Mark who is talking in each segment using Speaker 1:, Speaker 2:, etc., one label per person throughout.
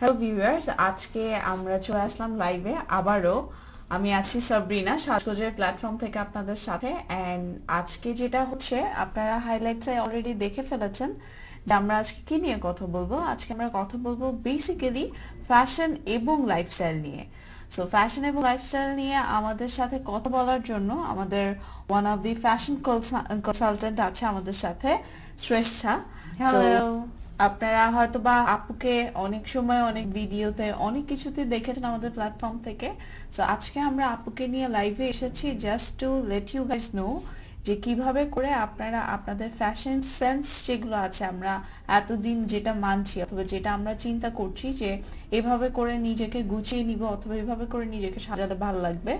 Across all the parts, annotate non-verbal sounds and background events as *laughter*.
Speaker 1: Hello viewers আজকে আমরা চলে আসলাম লাইভে আবারও আমি আছি সাবরিনা সাজগোজের প্ল্যাটফর্ম থেকে আপনাদের সাথে অ্যান্ড আজকে যেটা হচ্ছে আপনারা হাইলাইটসে অলরেডি দেখে ফেলেছেন যে আমরা আজকে নিয়ে কথা বলবো আজকে আমরা কথা বলবো বেসিক্যালি ফ্যাশন এবং লাইফস্টাইল নিয়ে সো ফ্যাশন এবং লাইফস্টাইল নিয়ে আমাদের সাথে কথা বলার জন্য আমাদের one of the fashion consultant আছে আমাদের সাথে শ্রেষ্ঠা হ্যালো আপনারা হয়তো বা আপুকে অনেক সময় অনেক ভিডিওতে অনেক কিছুতে দেখেছেন আমাদের প্ল্যাটফর্ম থেকে সো আজকে আমরা আপুকে নিয়ে লাইভে এসেছি just to let you guys know যে কিভাবে করে আপনারা আপনাদের ফ্যাশন সেন্স যেগুলো আছে আমরা এতদিন যেটা মানছি অথবা যেটা আমরা চিন্তা করছি যে এভাবে করে নিজেকে গুছিয়ে নিব অথবা এভাবে করে নিজেকে সাজাতে ভালো লাগবে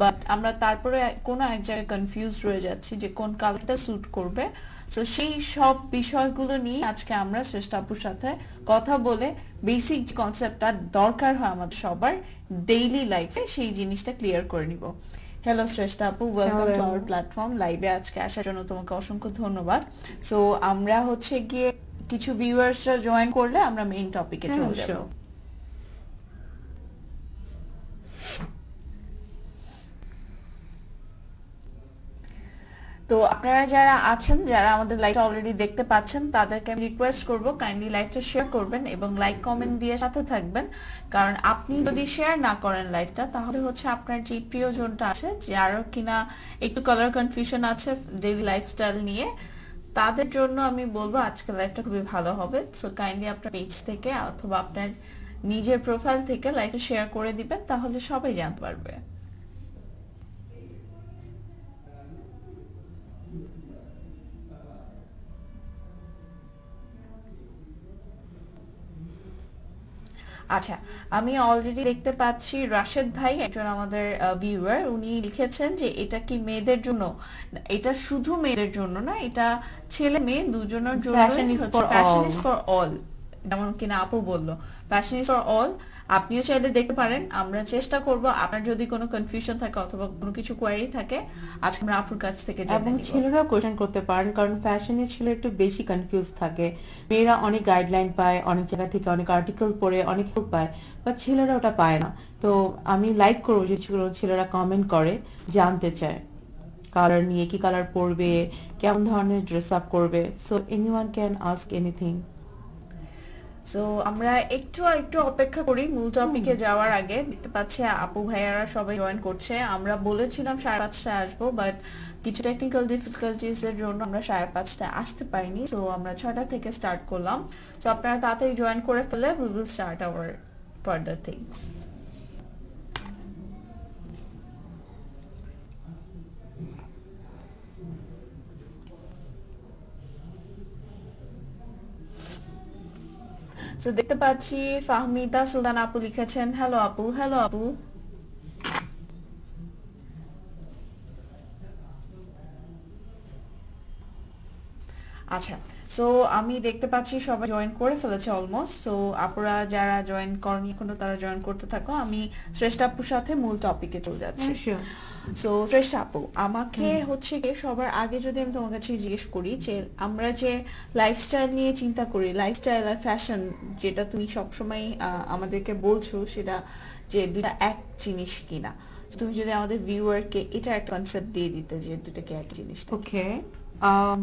Speaker 1: বাট আমরা তারপরে কোনো এক জায়গায় কনফিউজ রয়ে যাচ্ছি যে কোন কালারটা স্যুট করবে সো সেই সব বিষয়গুলো নিয়ে আজকে আমরা শ্রেষ্ঠাপুর সাথে কথা বলে বেসিক যে কনসেপ্টটা দরকার হয় আমাদের সবার ডেইলি লাইফে সেই জিনিসটা ক্লিয়ার করে নিব হ্যালো শ্রেষ্ঠ আপু ওয়েলকাম টু আওয়ার প্ল্যাটফর্ম লাইভে আজকে আসার জন্য তোমাকে অসংখ্য ধন্যবাদ সো আমরা হচ্ছে গিয়ে কিছু ভিউয়ার্সরা জয়েন করলে আমরা মেইন টপিকে হ্যাঁ, চলে যাব তো আপনারা যারা আছেন যারা আমাদের লাইভ অলরেডি দেখতে পাচ্ছেন তাদেরকে আমি রিকোয়েস্ট করব কাইন্ডলি লাইভটা শেয়ার করবেন এবং লাইক কমেন্ট দিয়ে সাথে থাকবেন কারণ আপনি যদি শেয়ার না করেন লাইভটা তাহলে হচ্ছে আপনার যে প্রিয়জনটা আছে যারও কিনা একটু কালার কনফিউশন আছে ডেইলি লাইফস্টাইল নিয়ে তাদের জন্য আমি বলবো আজকে লাইভটা খুবই ভালো হবে সো কাইন্ডলি আপনার পেজ থেকে অথবা আপনার নিজের প্রোফাইল থেকে লাইভটা শেয়ার করে দিবেন তাহলে সবাই জানতে পারবে আচ্ছা আমি অলরেডি দেখতে পাচ্ছি রাশেদ ভাই একজন আমাদের ভিউয়ার উনি লিখেছেন যে এটা কি মেয়েদের জন্য এটা শুধু মেয়েদের জন্য না এটা ছেলে মেয়ে দুজনের জন্য ফ্যাশন ইজ ফর অল যেমন কিনা আপু বললো ফ্যাশন ইজ ফর অল আপনিও চাইলে দেখতে পারেন আমরা চেষ্টা করব আপনার যদি কোনো কনফিউশন থাকে অথবা কোনো কিছু কোয়ারি থাকে আজকে আমরা আপুর কাছ থেকে এবং
Speaker 2: ছেলেরা কোশ্চেন করতে পারেন কারণ ফ্যাশনে ছেলে একটু বেশি কনফিউজ থাকে মেয়েরা অনেক গাইডলাইন পায় অনেক জায়গা থেকে অনেক আর্টিকেল পড়ে অনেক হেল্প পায় বা ছেলেরা ওটা পায় না তো আমি লাইক করবো যে ছেলেরা কমেন্ট করে জানতে চায় কালার নিয়ে কি কালার পরবে কেমন ধরনের ড্রেস আপ করবে so anyone can ask anything
Speaker 1: so আমরা একটু একটু অপেক্ষা করি মূল টপিকে যাওয়ার আগে দেখতে পাচ্ছি আপু ভাইয়ারা সবাই জয়েন করছে আমরা বলেছিলাম সাড়ে পাঁচটায় আসবো বাট কিছু টেকনিক্যাল ডিফিকাল্টিস এর জন্য আমরা সাড়ে পাঁচটায় আসতে পারিনি সো আমরা ছটা থেকে স্টার্ট করলাম সো আপনারা তাড়াতাড়ি জয়েন করে ফেলে we will start our further things so দেখতে পাচ্ছি ফাহমিদা সুলতান আপু লিখেছেন হ্যালো আপু হ্যালো আপু আচ্ছা সো আমি দেখতে পাচ্ছি সবাই জয়েন করে ফেলেছে অলমোস্ট সো আপুরা যারা জয়েন করেনি এখনো তারা জয়েন করতে থাকো আমি শ্রেষ্ঠা আপুর সাথে মূল টপিকে চলে যাচ্ছি হ্যাঁ, সো শ্রেষ্ঠ আমাকে হচ্ছে কি সবার আগে যদি আমি তোমার কাছে জিজ্ঞেস করি যে আমরা যে লাইফস্টাইল নিয়ে চিন্তা করি লাইফস্টাইল আর ফ্যাশন যেটা তুমি সবসময় আমাদেরকে বলছো সেটা যে দুটা এক জিনিস কিনা তুমি যদি আমাদের ভিউয়ারকে এটা একটা কনসেপ্ট দিয়ে দিতে যে দুটাকে এক জিনিস okay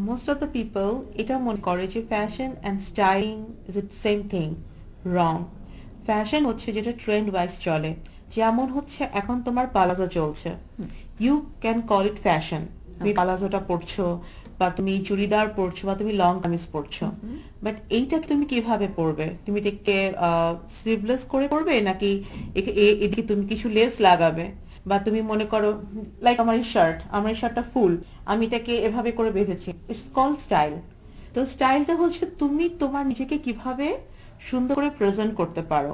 Speaker 2: most of the people এটা মনে করে যে fashion and styling is it same thing wrong fashion হচ্ছে যেটা ট্রেন্ড ওয়াইজ চলে যেমন হচ্ছে এখন তোমার পালাজো চলছে you can call it fashion তুমি পালাজোটা পরছো বা তুমি চুড়িদার পরছো বা তুমি লং কামিজ পরছো বাট mm-hmm। এইটা তুমি কিভাবে পরবে তুমি এটাকে স্লিভলেস করে পরবে নাকি এদিকে তুমি কিছু লেস লাগাবে বা তুমি মনে করো লাইক আমার এই শার্ট আমার এই শার্টটা ফুল আমি এটাকে এভাবে করে বেঁধেছি ইটস কল স্টাইল তো স্টাইলটা হচ্ছে তুমি তোমার নিজেকে কিভাবে সুন্দর করে প্রেজেন্ট করতে পারো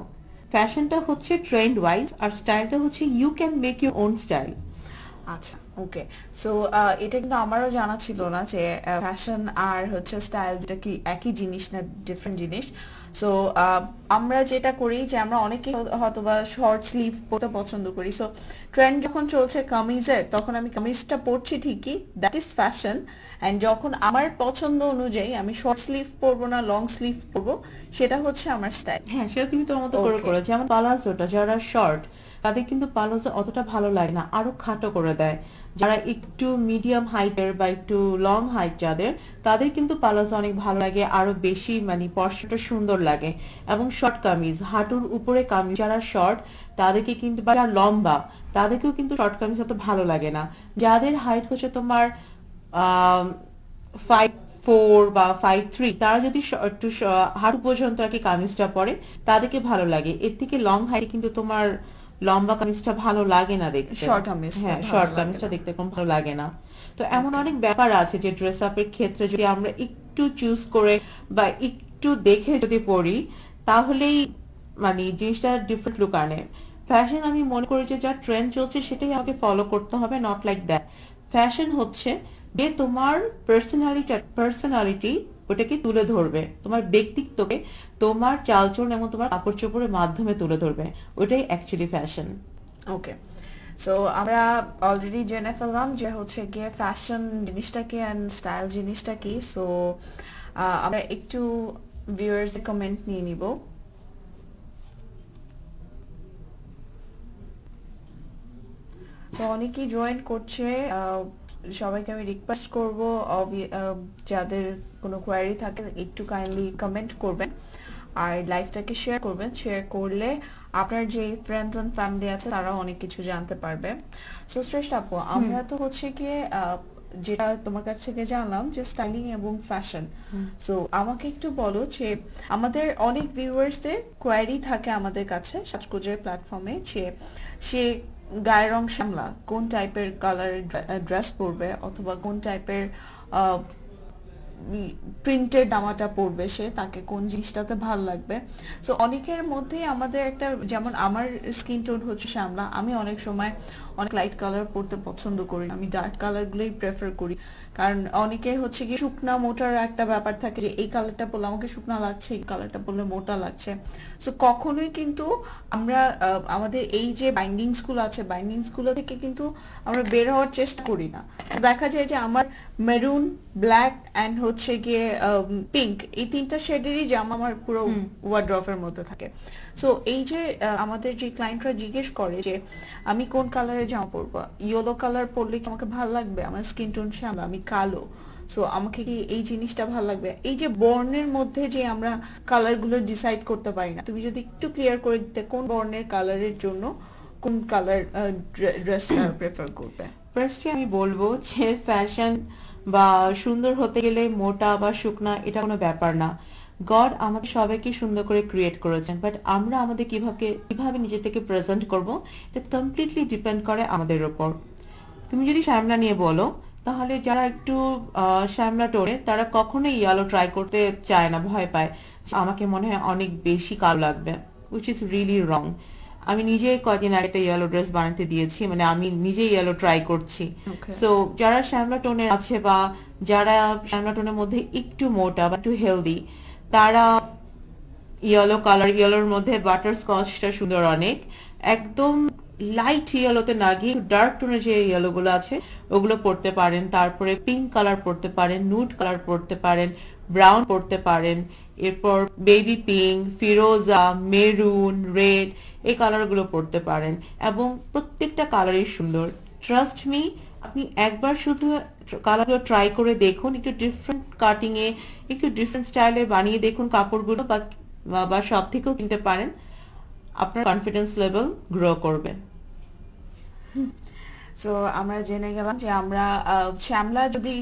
Speaker 2: ফ্যাশনটা হচ্ছে ট্রেন্ড ওয়াইজ আর স্টাইলটা হচ্ছে you can
Speaker 1: make your own style আচ্ছা ওকে সো এটা কিন্তু আমারও জানা ছিল না যে ফ্যাশন আর হচ্ছে স্টাইল যেটা কি একই জিনিস না ডিফারেন্ট জিনিস সো uh, আমরা যেটা করি যে আমরা অনেকে হয়তোবা শর্ট স্লিভ পরতে পছন্দ করি সো ট্রেন্ড যখন চলছে কামিজের তখন আমি কামিজটা পরছি ঠিকই দ্যাট ইজ ফ্যাশন অ্যান্ড যখন আমার পছন্দ অনুযায়ী আমি শর্ট স্লিভ পরবো না লং স্লিভ পরবো সেটা হচ্ছে আমার স্টাইল হ্যাঁ সেটা তুমি তোমার মতো করে করো
Speaker 2: যেমন পালাজোটা যারা শর্ট তাদের কিন্তু পালোজা অতটা ভালো লাগে না আরো খাটো করে দেয় যারা একটু মিডিয়াম হাইটের বা একটু লং হাইট যাদের তাদের কিন্তু পালস অনেক ভালো লাগে আরো বেশি মানে পশাটা সুন্দর লাগে এবং শর্ট কামিজ হাঁটুর উপরে কামিজ যারা শর্ট তাদেরকে কিন্তু বা লম্বা তাদেরকেও কিন্তু শর্ট কামিজ অত ভালো লাগে না যাদের হাইট হচ্ছে তোমার ফাইভ ফোর বা ফাইভ থ্রি তারা যদি একটু হাঁটু পর্যন্ত আর কি কামিজটা পরে তাদেরকে ভালো লাগে এর থেকে লং হাইট কিন্তু তোমার লম্বা কামিজটা ভালো লাগে না দেখতে শর্ট কামিজটা হ্যাঁ শর্ট কামিজটা দেখতে কম ভালো লাগে না তো এমন অনেক ব্যাপার আছে যে ড্রেস আপের ক্ষেত্রে যদি আমরা একটু চুজ করে বা একটু দেখে যদি পড়ি তাহলেই মানে জিনিসটা ডিফারেন্ট লুক আনে ফ্যাশন আমি মনে করি যে যা ট্রেন্ড চলছে সেটাই আমাকে ফলো করতে হবে নট লাইক দ্যাট ফ্যাশন হচ্ছে যে তোমার পার্সোনালিটি পার্সোনালিটি ওটাকে তুলে ধরবে তোমার ব্যক্তিত্বকে তোমার চালচরণ এবং তোমার কাপড় চোপড়ের মাধ্যমে তুলে ধরবে ওটাই অ্যাকচুয়ালি ফ্যাশন
Speaker 1: ওকে সো আমরা অলরেডি জেনে ফেললাম যে হচ্ছে গিয়ে ফ্যাশন জিনিসটা কি অ্যান্ড স্টাইল জিনিসটা কি সো আমরা একটু ভিউয়ার্স কমেন্ট নিয়ে নিব তো অনেকেই জয়েন করছে সবাইকে আমি রিকোয়েস্ট করবো যাদের কোনো কোয়ারি থাকে একটু কাইন্ডলি কমেন্ট করবেন আর লাইফটাকে শেয়ার করবেন শেয়ার করলে আপনার যে ফ্রেন্ডস অ্যান্ড ফ্যামিলি আছে তারা অনেক কিছু জানতে পারবে সো শ্রেষ্ঠ আপু আমরা তো হচ্ছে গিয়ে যেটা তোমার কাছ থেকে জানলাম যে স্টাইলিং এবং ফ্যাশন সো আমাকে একটু বলো যে আমাদের অনেক ভিউয়ার্সদের কোয়ারি থাকে আমাদের কাছে সাজকোজের প্ল্যাটফর্মে যে সে গায়ের রং শ্যামলা কোন টাইপের কালার ড্রেস পরবে অথবা কোন টাইপের প্রিন্টের জামাটা পরবে সে তাকে কোন জিনিসটাতে ভাল লাগবে সো অনেকের মধ্যে আমাদের একটা যেমন আমার স্কিন টোন হচ্ছে শ্যামলা আমি অনেক সময় অনেক লাইট কালার পরতে পছন্দ করি আমি ডার্ক কালারগুলোই প্রেফার করি কারণ অনেকে হচ্ছে কি শুকনা মোটার একটা ব্যাপার থাকে যে এই কালারটা পরলে আমাকে শুকনা লাগছে এই কালারটা পরলে মোটা লাগছে সো কখনোই কিন্তু আমরা আমাদের এই যে বাইন্ডিংসগুলো আছে বাইন্ডিংসগুলো থেকে কিন্তু আমরা বের হওয়ার চেষ্টা করি না দেখা যায় যে আমার মেরুন ব্ল্যাক অ্যান্ড হচ্ছে গিয়ে পিঙ্ক এই তিনটা শেডেরই জামা আমার পুরো ওয়ার্ড্রফের মধ্যে থাকে সো এই যে আমাদের যে ক্লায়েন্টরা জিজ্ঞেস করে যে আমি কোন কালারে জামা পরবো ইয়েলো কালার পরলে কি আমাকে ভালো লাগবে আমার স্কিন টোন শ্যামলা আমি কালো সো আমাকে কি এই জিনিসটা ভালো লাগবে এই যে বর্ণের মধ্যে যে আমরা কালারগুলো ডিসাইড করতে পারি না তুমি যদি একটু ক্লিয়ার করে দিতে কোন বর্ণের কালারের জন্য কোন কালার ড্রেস প্রেফার করবে ফার্স্টে আমি বলবো যে ফ্যাশন
Speaker 2: বা সুন্দর হতে গেলে মোটা বা শুকনা এটা কোনো ব্যাপার না গড আমাকে সবাইকে সুন্দর করে ক্রিয়েট করেছেন বাট আমরা আমাদের কিভাবে কিভাবে নিজে থেকে প্রেজেন্ট করব এটা কমপ্লিটলি ডিপেন্ড করে আমাদের ওপর তুমি যদি শ্যামলা নিয়ে বলো তাহলে যারা একটু শ্যামলা টোরে তারা কখনোই ইয়ালো ট্রাই করতে চায় না ভয় পায় আমাকে মনে হয় অনেক বেশি কালো লাগবে উইচ ইজ রিয়েলি রং আমি নিজে কয়দিন আগে একটা ইয়েলো ড্রেস বানাতে দিয়েছি মানে আমি নিজে ইয়েলো ট্রাই করছি সো যারা শ্যামলা টোনের আছে বা যারা শ্যামলা টোনের মধ্যে একটু মোটা বা একটু হেলদি তারা ইয়েলো কালার ইয়েলোর মধ্যে বাটার স্কচটা সুন্দর অনেক একদম লাইট ইয়েলোতে না গিয়ে ডার্ক টোনের যে ইয়েলোগুলো আছে ওগুলো পড়তে পারেন তারপরে পিঙ্ক কালার পড়তে পারেন নুড কালার পড়তে পারেন ব্রাউন পড়তে পারেন এরপর বেবি পিঙ্ক ফিরোজা মেরুন রেড এই কালারগুলো পড়তে পারেন এবং প্রত্যেকটা কালারই সুন্দর ট্রাস্ট মি আপনি একবার শুধু কালারগুলো ট্রাই করে দেখুন একটু ডিফারেন্ট কাটিংয়ে একটু ডিফারেন্ট স্টাইলে বানিয়ে দেখুন কাপড়গুলো বা বা সব থেকেও কিনতে পারেন আপনার কনফিডেন্স লেভেল গ্রো করবে
Speaker 1: সো আমরা জেনে গেলাম যে আমরা শ্যামলা যদি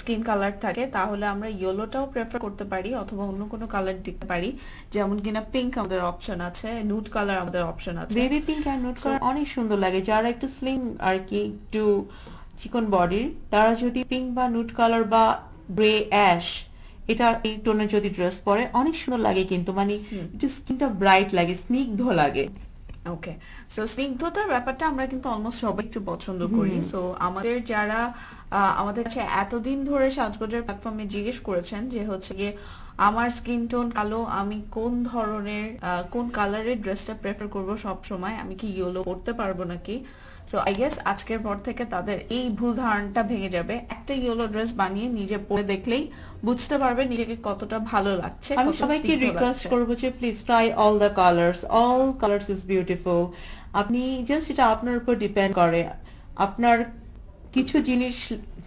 Speaker 1: স্কিন কালার থাকে তাহলে আমরা ইয়েলোটাও প্রেফার করতে পারি অথবা অন্য কোনো কালার দিতে পারি যেমন কিনা পিঙ্ক আমাদের অপশন আছে নুট কালার আমাদের অপশন আছে বেবি পিঙ্ক আর নুট কালার
Speaker 2: অনেক সুন্দর লাগে যারা একটু স্লিম আর কি একটু চিকন বডির তারা যদি পিঙ্ক বা নুট কালার বা গ্রে অ্যাশ এটা এই টোনে যদি ড্রেস পরে অনেক সুন্দর লাগে কিন্তু মানে একটু স্কিনটা ব্রাইট লাগে স্নিগ্ধ লাগে
Speaker 1: ওকে সো স্নিগ্ধতার ব্যাপারটা আমরা কিন্তু অলমোস্ট সবাই একটু পছন্দ করি সো আমাদের যারা আমাদের কাছে এতদিন ধরে সাজগোজের প্ল্যাটফর্মে জিজ্ঞেস করেছেন যে হচ্ছে গিয়ে আমার স্কিন টোন কালো আমি কোন ধরনের কোন কালারের ড্রেসটা প্রেফার করব সব সময় আমি কি ইয়েলো পরতে পারবো নাকি সো আই গেস আজকের পর থেকে তাদের এই ভুল ধারণটা ভেঙে যাবে একটা ইয়েলো ড্রেস বানিয়ে নিজে পরে দেখলেই বুঝতে পারবে নিজেকে কতটা ভালো লাগছে আমি সবাইকে রিকোয়েস্ট করবো
Speaker 2: যে please try all the colours all colours is beautiful আপনি জাস্ট এটা আপনার উপর ডিপেন্ড করে আপনার কিছু জিনিস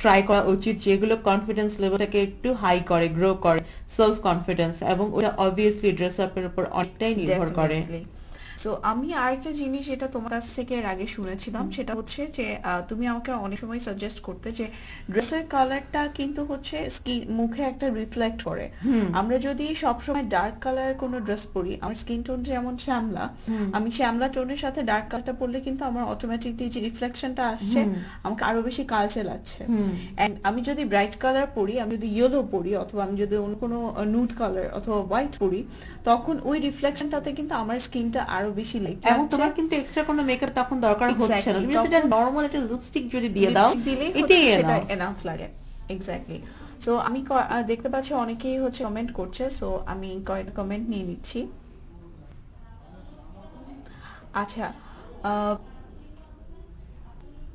Speaker 2: ট্রাই করা উচিত যেগুলো কনফিডেন্স লেভেলটাকে একটু হাই করে গ্রো করে সেলফ কনফিডেন্স এবং ওটা অবভিয়াসলি ড্রেস আপের উপর অনেকটাই নির্ভর করে
Speaker 1: সো আমি আরেকটা জিনিস যেটা তোমার কাছ থেকে এর আগে শুনেছিলাম সেটা হচ্ছে যে তুমি আমাকে অনেক সময় সাজেস্ট করতে যে ড্রেসের কালারটা কিন্তু হচ্ছে স্কিন মুখে একটা রিফ্লেক্ট করে আমরা যদি সবসময় ডার্ক কালারের কোনো ড্রেস পরি আমার স্কিন টোন যেমন শ্যামলা আমি শ্যামলা টোনের সাথে ডার্ক কালারটা পরলে কিন্তু আমার অটোমেটিকলি যে রিফ্লেকশনটা আসছে আমাকে আরো বেশি কালচে লাগছে আমি যদি ব্রাইট কালার পরি আমি যদি ইয়েলো পরি অথবা আমি যদি অন্য কোনো নুড কালার অথবা হোয়াইট পরি তখন ওই রিফ্লেকশনটাতে কিন্তু আমার স্কিনটা আরো আরো বেশি লাইট এবং তোমার কিন্তু এক্সট্রা কোনো মেকআপ তখন দরকার হচ্ছে না তুমি সেটা নরমাল একটা লিপস্টিক যদি দিয়ে দাও এটাই এনাফ লাগে এক্স্যাক্টলি সো আমি দেখতে পাচ্ছি অনেকেই হচ্ছে কমেন্ট করছে সো আমি কয়েকটা কমেন্ট নিয়ে নিচ্ছি আচ্ছা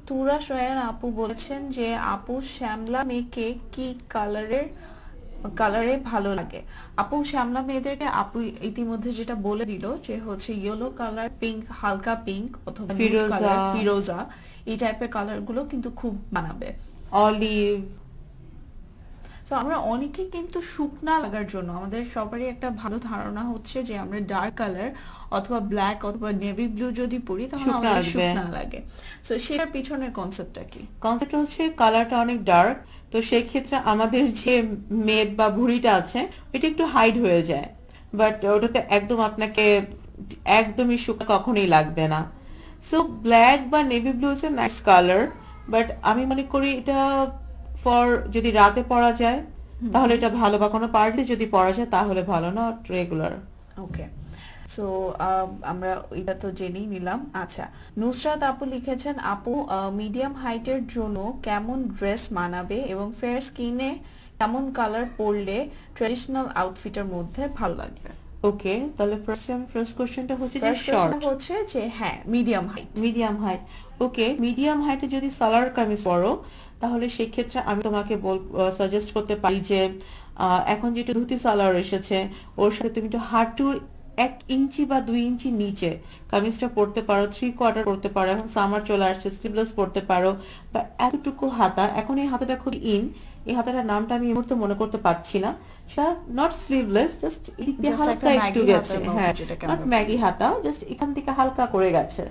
Speaker 1: তুরা সোয়ান আপু বলছেন যে আপু শ্যামলা মেয়েকে কি কালারের কালারে ভালো লাগে আপু শ্যামলা মেয়েদেরকে আপু ইতিমধ্যে যেটা বলে দিল যে হচ্ছে ইয়েলো কালার পিঙ্ক হালকা পিঙ্ক অথবা ফিরোজা ফিরোজা এই টাইপের কালার গুলো কিন্তু খুব মানাবে অলিভ তো আমরা অনেকে কিন্তু শুকনা লাগার জন্য আমাদের সবারই একটা ভালো ধারণা হচ্ছে যে আমরা ডার্ক কালার অথবা ব্ল্যাক অথবা নেভি ব্লু যদি পরি তাহলে আমাদের শুকনা লাগে তো সেটার পিছনের কনসেপ্টটা কি
Speaker 2: কনসেপ্ট হচ্ছে কালারটা অনেক ডার্ক তো সেই ক্ষেত্রে আমাদের যে মেদ বা ভুঁড়িটা আছে এটা একটু হাইড হয়ে যায় বাট ওটাতে একদম আপনাকে একদমই শুকনা কখনোই লাগবে না সো ব্ল্যাক বা নেভি ব্লু হচ্ছে নাইস কালার বাট আমি মনে করি এটা ফর যদি রাতে পড়া যায় তাহলে এটা ভালো বা কোনো পার্টি যদি পড়া যায় তাহলে ভালো না রেগুলার
Speaker 1: ওকে সো আমরা এটা তো জেনেই নিলাম আচ্ছা নুসরাত আপু লিখেছেন আপু মিডিয়াম হাইটের জন্য কেমন ড্রেস মানাবে এবং ফেয়ার স্কিনে কেমন কালার পরলে ট্রেডিশনাল আউটফিটের মধ্যে ভালো লাগবে ওকে তাহলে ফার্স্ট আমি ফার্স্ট কোশ্চেনটা হচ্ছে যে শর্ট হচ্ছে যে হ্যাঁ medium height medium
Speaker 2: height okay medium হাইটে যদি সালোয়ার কামিজ পরো তাহলে সেই ক্ষেত্রে আমি তোমাকে বল সাজেস্ট করতে পারি যে এখন যেটু ধুতি সালোয়ার এসেছে ওর সাথে তুমি একটু হাঁটুর এক ইঞ্চি বা দুই ইঞ্চি নিচে কামিজটা পড়তে পারো থ্রি কোয়ার্টার পড়তে পারো এখন সামার চলে আসছে স্লিভলেস পড়তে পারো বা এতটুকু হাতা এখন এই হাতাটা খুব ইন এই হাতাটার নামটা আমি এই মুহূর্তে মনে করতে পারছি না সেটা নট স্লিভলেস জাস্ট এদিক দিয়ে হালকা একটু গেছে হ্যাঁ নট ম্যাগি হাতা জাস্ট এখান থেকে হালকা করে গেছে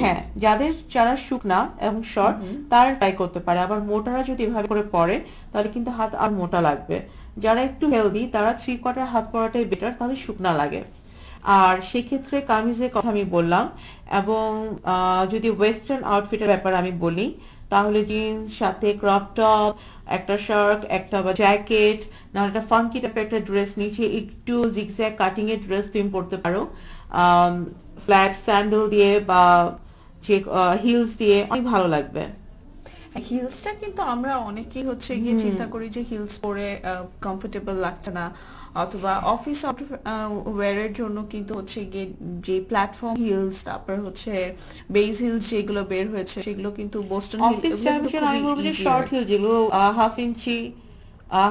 Speaker 2: হ্যাঁ যাদের যারা শুকনা এবং শর্ট তারা ট্রাই করতে পারে আবার মোটারা যদি এভাবে করে পরে তাহলে কিন্তু হাত আর মোটা লাগবে যারা একটু হেলদি তারা থ্রি কোয়ার্টার হাত পরাটাই বেটার তাহলে শুকনা লাগে আর সেক্ষেত্রে কামিজের কথা আমি বললাম এবং যদি ওয়েস্টার্ন আউটফিটের ব্যাপারে আমি বলি তাহলে জিন্স সাথে ক্রপ টপ একটা শার্ট একটা বা জ্যাকেট নাহলে একটা ফাঙ্কি টাইপের একটা ড্রেস নিচে একটু জিগজ্যাগ কাটিংয়ের ড্রেস তুমি পরতে পারো ফ্ল্যাট স্যান্ডেল দিয়ে বা যে হিলস দিয়ে অনেক ভালো লাগবে
Speaker 1: হিলসটা কিন্তু আমরা অনেকেই হচ্ছে গিয়ে চিন্তা করি যে হিলস পরে কমফোর্টেবল লাগছে না অথবা অফিস ওয়্যারের জন্য কিন্তু হচ্ছে গিয়ে যে প্ল্যাটফর্ম হিলস তারপর হচ্ছে বেস হিলস যেগুলো বের হয়েছে সেগুলো কিন্তু বোস্টন অফিস আমি বলবো যে শর্ট
Speaker 2: হিল যেগুলো হাফ ইঞ্চি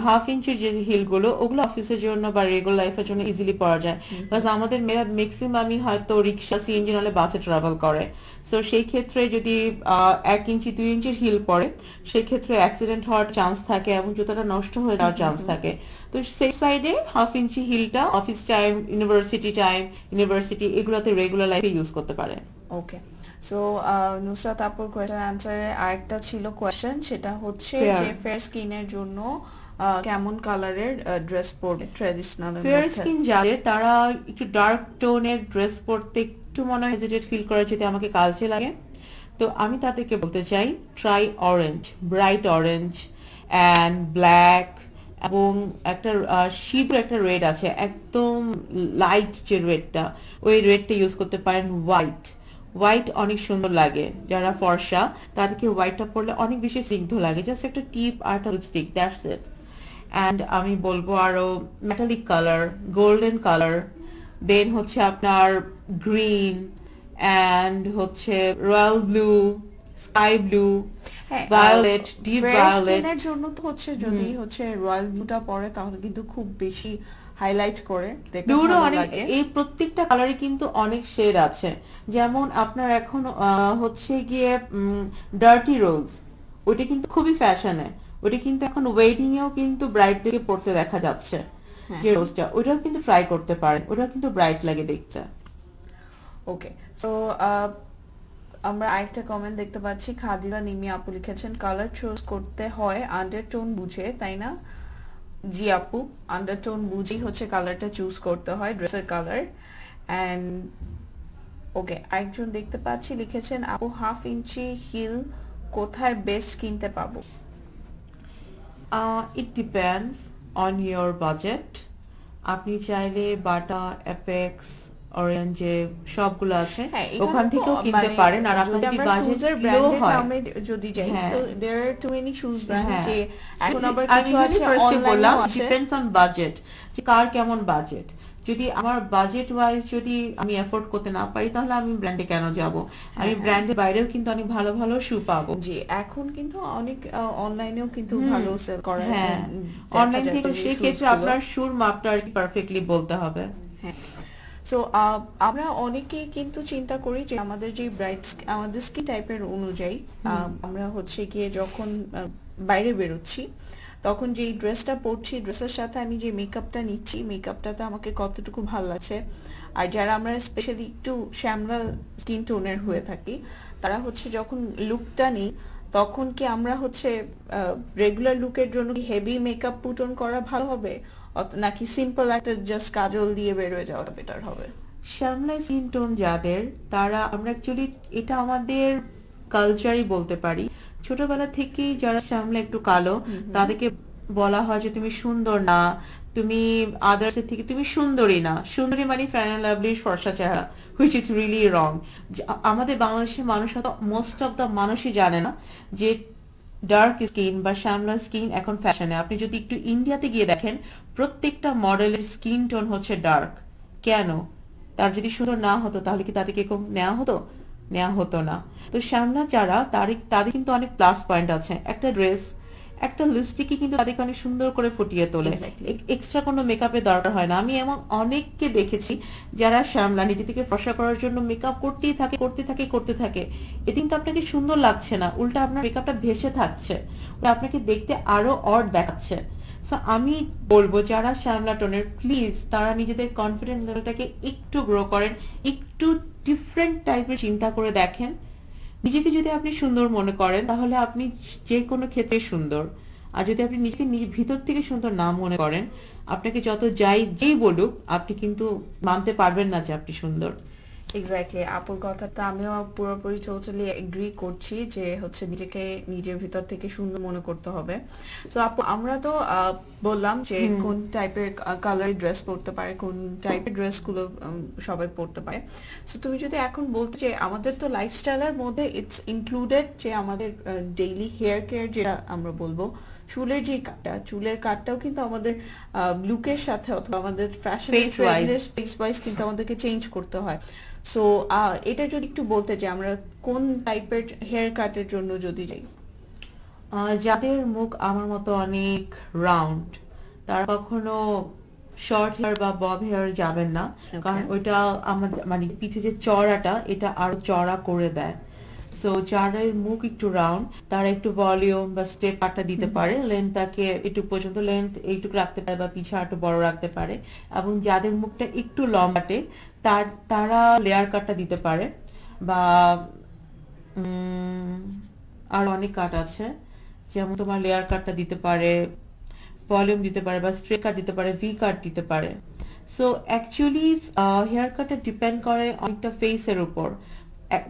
Speaker 2: হাফ ইঞ্চির যে হিলগুলো ওগুলো অফিসের জন্য বা রেগুলার লাইফের জন্য ইজিলি পাওয়া যায় বাস আমাদের মেয়েরা ম্যাক্সিমামই হয়তো রিক্সা সিএনজি নাহলে বাসে ট্রাভেল করে সো সেই ক্ষেত্রে যদি এক ইঞ্চি দুই ইঞ্চির হিল পরে সেক্ষেত্রে অ্যাক্সিডেন্ট হওয়ার চান্স থাকে এবং জুতাটা নষ্ট হয়ে যাওয়ার চান্স থাকে তো সেই সাইডে হাফ ইঞ্চি হিলটা office time university time university এগুলোতে রেগুলার লাইফে ইউজ করতে পারে
Speaker 1: ওকে সো নুসরাত আপুর কোয়েশ্চেন আনসারে আরেকটা ছিল কোয়েশ্চেন সেটা হচ্ছে যে ফেয়ার স্কিনের জন্য কেমন কালারের ড্রেস পরবে ট্রেডিশনাল ফেয়ার স্কিন যাদের তারা একটু
Speaker 2: ডার্ক টোনের ড্রেস পরতে একটু মনে হয় হেজিটেট ফিল করে যদি আমাকে কালচে লাগে তো আমি তাদেরকে বলতে চাই try orange bright orange and black এবং একটা শীতের একটা রেড আছে একদম লাইট যে রেডটা ওই রেডটা ইউজ করতে পারেন হোয়াইট হোয়াইট অনেক সুন্দর লাগে যারা ফর্সা তাদেরকে হোয়াইটটা পরলে অনেক বেশি স্নিগ্ধ লাগে জাস্ট একটা টিপ আর একটা লিপস্টিক দ্যাটস ইট অ্যান্ড আমি বলবো আরো metallic colour golden colour then হচ্ছে আপনার গ্রিন অ্যান্ড হচ্ছে royal blue sky blue violet deep violet
Speaker 1: এর জন্য তো হচ্ছে যদি হচ্ছে রয়্যাল ব্লুটা পরে তাহলে কিন্তু খুব বেশি হাইলাইট করে ব্লুরও অনেক এই
Speaker 2: প্রত্যেকটা কালারে কিন্তু অনেক শেড আছে যেমন আপনার এখন হচ্ছে গিয়ে ডার্টি রোজ ওইটা কিন্তু খুবই ফ্যাশনে ওইটা কিন্তু এখন ওয়েডিংয়েও কিন্তু ব্রাইডদেরকে পড়তে দেখা যাচ্ছে হ্যাঁ। যে রোজটা ওইটাও কিন্তু ফ্রাই করতে পারেন ওটাও কিন্তু ব্রাইট লাগে দেখতে
Speaker 1: ওকে সো আমরা আরেকটা কমেন্ট দেখতে পাচ্ছি খাদিদা নিমি আপু লিখেছেন কালার চুজ করতে হয় আন্ডারটোন বুঝে তাই না জি আপু আন্ডারটোন বুঝেই হচ্ছে কালারটা চুজ করতে হয় ড্রেসের কালার অ্যান্ড ওকে আরেকজন দেখতে পাচ্ছি লিখেছেন আপু হাফ ইঞ্চি হিল কোথায় বেস্ট কিনতে পাবো it
Speaker 2: depends on your budget আপনি চাইলে বাটা অ্যাপেক্স অরেঞ্জ যে সবগুলো আছে হ্যাঁ, ওখান থেকেও কিনতে মানে পারেন আর আপনার যদি বাজেটের
Speaker 1: যদি যাই হ্যাঁ। তো there are too many shoes brand যে এখন আবার কিছু আছে অনলাইন বললাম ডিপেন্ডস
Speaker 2: অন বাজেট যে কার কেমন বাজেট যদি আমার বাজেট ওয়াইজ যদি আমি এফোর্ড করতে না পারি তাহলে আমি ব্র্যান্ডে কেন যাব হ্যাঁ, আমি ব্র্যান্ডের বাইরেও কিন্তু অনেক ভালো ভালো শু পাবো জি
Speaker 1: এখন কিন্তু অনেক অনলাইনেও কিন্তু ভালো সেল করা হ্যাঁ অনলাইন থেকে সেই ক্ষেত্রে আপনার
Speaker 2: শুর মাপটা আর কি পারফেক্টলি বলতে হবে হ্যাঁ
Speaker 1: সো আমরা অনেকেই কিন্তু চিন্তা করি যে আমাদের যে ব্রাইট আমাদের স্কিন টাইপের অনুযায়ী আমরা হচ্ছে গিয়ে যখন বাইরে বেরোচ্ছি তখন যে ড্রেসটা পরছি ড্রেসের সাথে আমি যে মেকআপটা নিচ্ছি মেকআপটাতে আমাকে কতটুকু ভালো লাগছে আর যারা আমরা স্পেশালি একটু শ্যামলা স্কিন টোনের হয়ে থাকি তারা হচ্ছে যখন লুকটা নিই তখন কি আমরা হচ্ছে রেগুলার লুকের জন্য হেভি মেকআপ পুটন করা ভালো হবে নাকি সিম্পল একটা জাস্ট কাজল দিয়ে বেরোয় যাওয়াটা বেটার হবে
Speaker 2: শ্যামলা স্কিন টোন যাদের তারা আমরা অ্যাকচুয়ালি এটা আমাদের কালচারই বলতে পারি ছোটবেলা থেকেই যারা সামলে একটু কালো তাদেরকে বলা হয় যে তুমি সুন্দর না তুমি আদার্স এর থেকে তুমি সুন্দরী না সুন্দরী মানে ফ্যান লাভলির ফর্সা চেহারা হুইচ ইজ রিয়েলি রং আমাদের বাংলাদেশের মানুষ হয়তো মোস্ট অফ দ্য মানুষই জানে না যে ডার্ক স্কিন বা শ্যামলা স্কিন এখন ফ্যাশনে আপনি যদি একটু ইন্ডিয়াতে গিয়ে দেখেন প্রত্যেকটা মডেলের স্কিন টোন হচ্ছে ডার্ক কেন তার যদি সুন্দর না হতো তাহলে কি তাদেরকে এরকম নেওয়া হতো নেওয়া হতো না তো শ্যামলা যারা তার তাদের কিন্তু অনেক প্লাস পয়েন্ট আছে একটা ড্রেস একটা লিপস্টিকই কিন্তু তাদেরকে অনেক সুন্দর করে ফুটিয়ে তোলে এক্সট্রা কোনো মেকআপের দরকার হয় না আমি এমন অনেককে দেখেছি যারা শ্যামলা নিজে থেকে ফসা করার জন্য মেকআপ করতেই থাকে করতে থাকে করতে থাকে এতে কিন্তু আপনাকে সুন্দর লাগছে না উল্টা আপনার মেকআপটা ভেসে থাকছে ওটা আপনাকে দেখতে আরও অড দেখাচ্ছে সো আমি বলবো যারা শ্যামলা টোনের প্লিজ তারা নিজেদের কনফিডেন্স লেভেলটাকে একটু গ্রো করেন একটু ডিফারেন্ট টাইপের চিন্তা করে দেখেন নিজেকে যদি আপনি সুন্দর মনে করেন তাহলে আপনি যে কোনো ক্ষেত্রে সুন্দর আর যদি আপনি নিজেকে ভিতর থেকে সুন্দর না মনে করেন আপনাকে যত যাই যেই বলুক আপনি কিন্তু মানতে পারবেন না যে আপনি সুন্দর
Speaker 1: এক্স্যাক্টলি আপুর কথাটা আমিও পুরোপুরি টোটালি এগ্রি করছি যে হচ্ছে নিজেকে নিজের ভিতর থেকে সুন্দর মনে করতে হবে তো আপু আমরা তো বললাম যে কোন টাইপের কালার ড্রেস পরতে পারে কোন টাইপের ড্রেসগুলো সবাই পরতে পারে সো তুমি যদি এখন বলতে যে আমাদের তো লাইফস্টাইলের মধ্যে ইটস ইনক্লুডেড যে আমাদের ডেইলি হেয়ার কেয়ার যেটা আমরা বলবো চুলের যে কাটটা চুলের কাটটাও কিন্তু আমাদের লুকের সাথে অথবা আমাদের ফ্যাশন ফেস ওয়াইজ কিন্তু আমাদেরকে চেঞ্জ করতে হয় সো এটা যদি একটু বলতে যে আমরা কোন টাইপের হেয়ার কাটের জন্য যদি যাই
Speaker 2: যাদের মুখ আমার মতো অনেক রাউন্ড তারা কখনো শর্ট হেয়ার বা বব হেয়ার যাবেন না কারণ ওইটা আমাদের মানে পিঠে যে চড়াটা এটা আরো চড়া করে দেয় সো যারা মুখ একটু রাউন্ড তারা একটু ভলিউম বা স্টেপ আটা দিতে পারে লেন্থ তাকে একটু পর্যন্ত লেন্থ এইটুকু রাখতে পারে বা পিছা আরো বড় রাখতে পারে এবং যাদের মুখটা একটু লম্বাটে তার তারা লেয়ার কাটটা দিতে পারে বা আর অনেক কাট আছে যেমন তোমার লেয়ার কাটটা দিতে পারে ভলিউম দিতে পারে বা স্ট্রে কাট দিতে পারে ভি কাট দিতে পারে সো অ্যাকচুয়ালি হেয়ার কাটটা ডিপেন্ড করে অনেকটা ফেসের উপর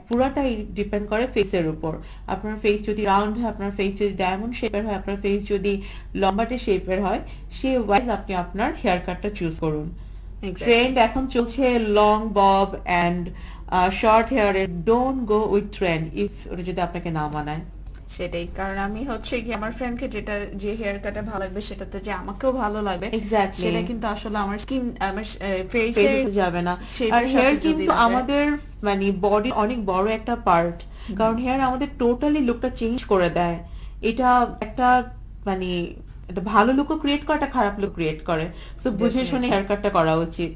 Speaker 2: পুরাটাই ডিপেন্ড করে ফেসের উপর আপনার ফেস যদি রাউন্ড হয় আপনার ফেস যদি ডায়মন্ড শেপের হয় আপনার ফেস যদি লম্বাটে শেপের হয় সে ওয়াইজ আপনি আপনার হেয়ার কাটটা চুজ করুন ট্রেন্ড এখন চলছে লং বব অ্যান্ড শর্ট হেয়ারের don't go with trend if ওটা যদি আপনাকে না মানায়
Speaker 1: সেটাই কারণ আমি হচ্ছে কি আমার ফ্রেন্ডকে যেটা যে হেয়ার কাট ভালো লাগবে সেটাতে যে আমাকেও ভালো লাগবে সেটা কিন্তু আসলে আমার স্কিন আমার ফেসে যাবে
Speaker 2: না আর হেয়ার কিন্তু আমাদের মানে বডি অনেক বড় একটা পার্ট কারণ হেয়ার আমাদের টোটালি লুকটা চেঞ্জ করে দেয় এটা একটা মানে একটা ভালো লুকও ক্রিয়েট করে একটা খারাপ লুক ক্রিয়েট করে সো বুঝে শুনে হেয়ার কাটটা করা উচিত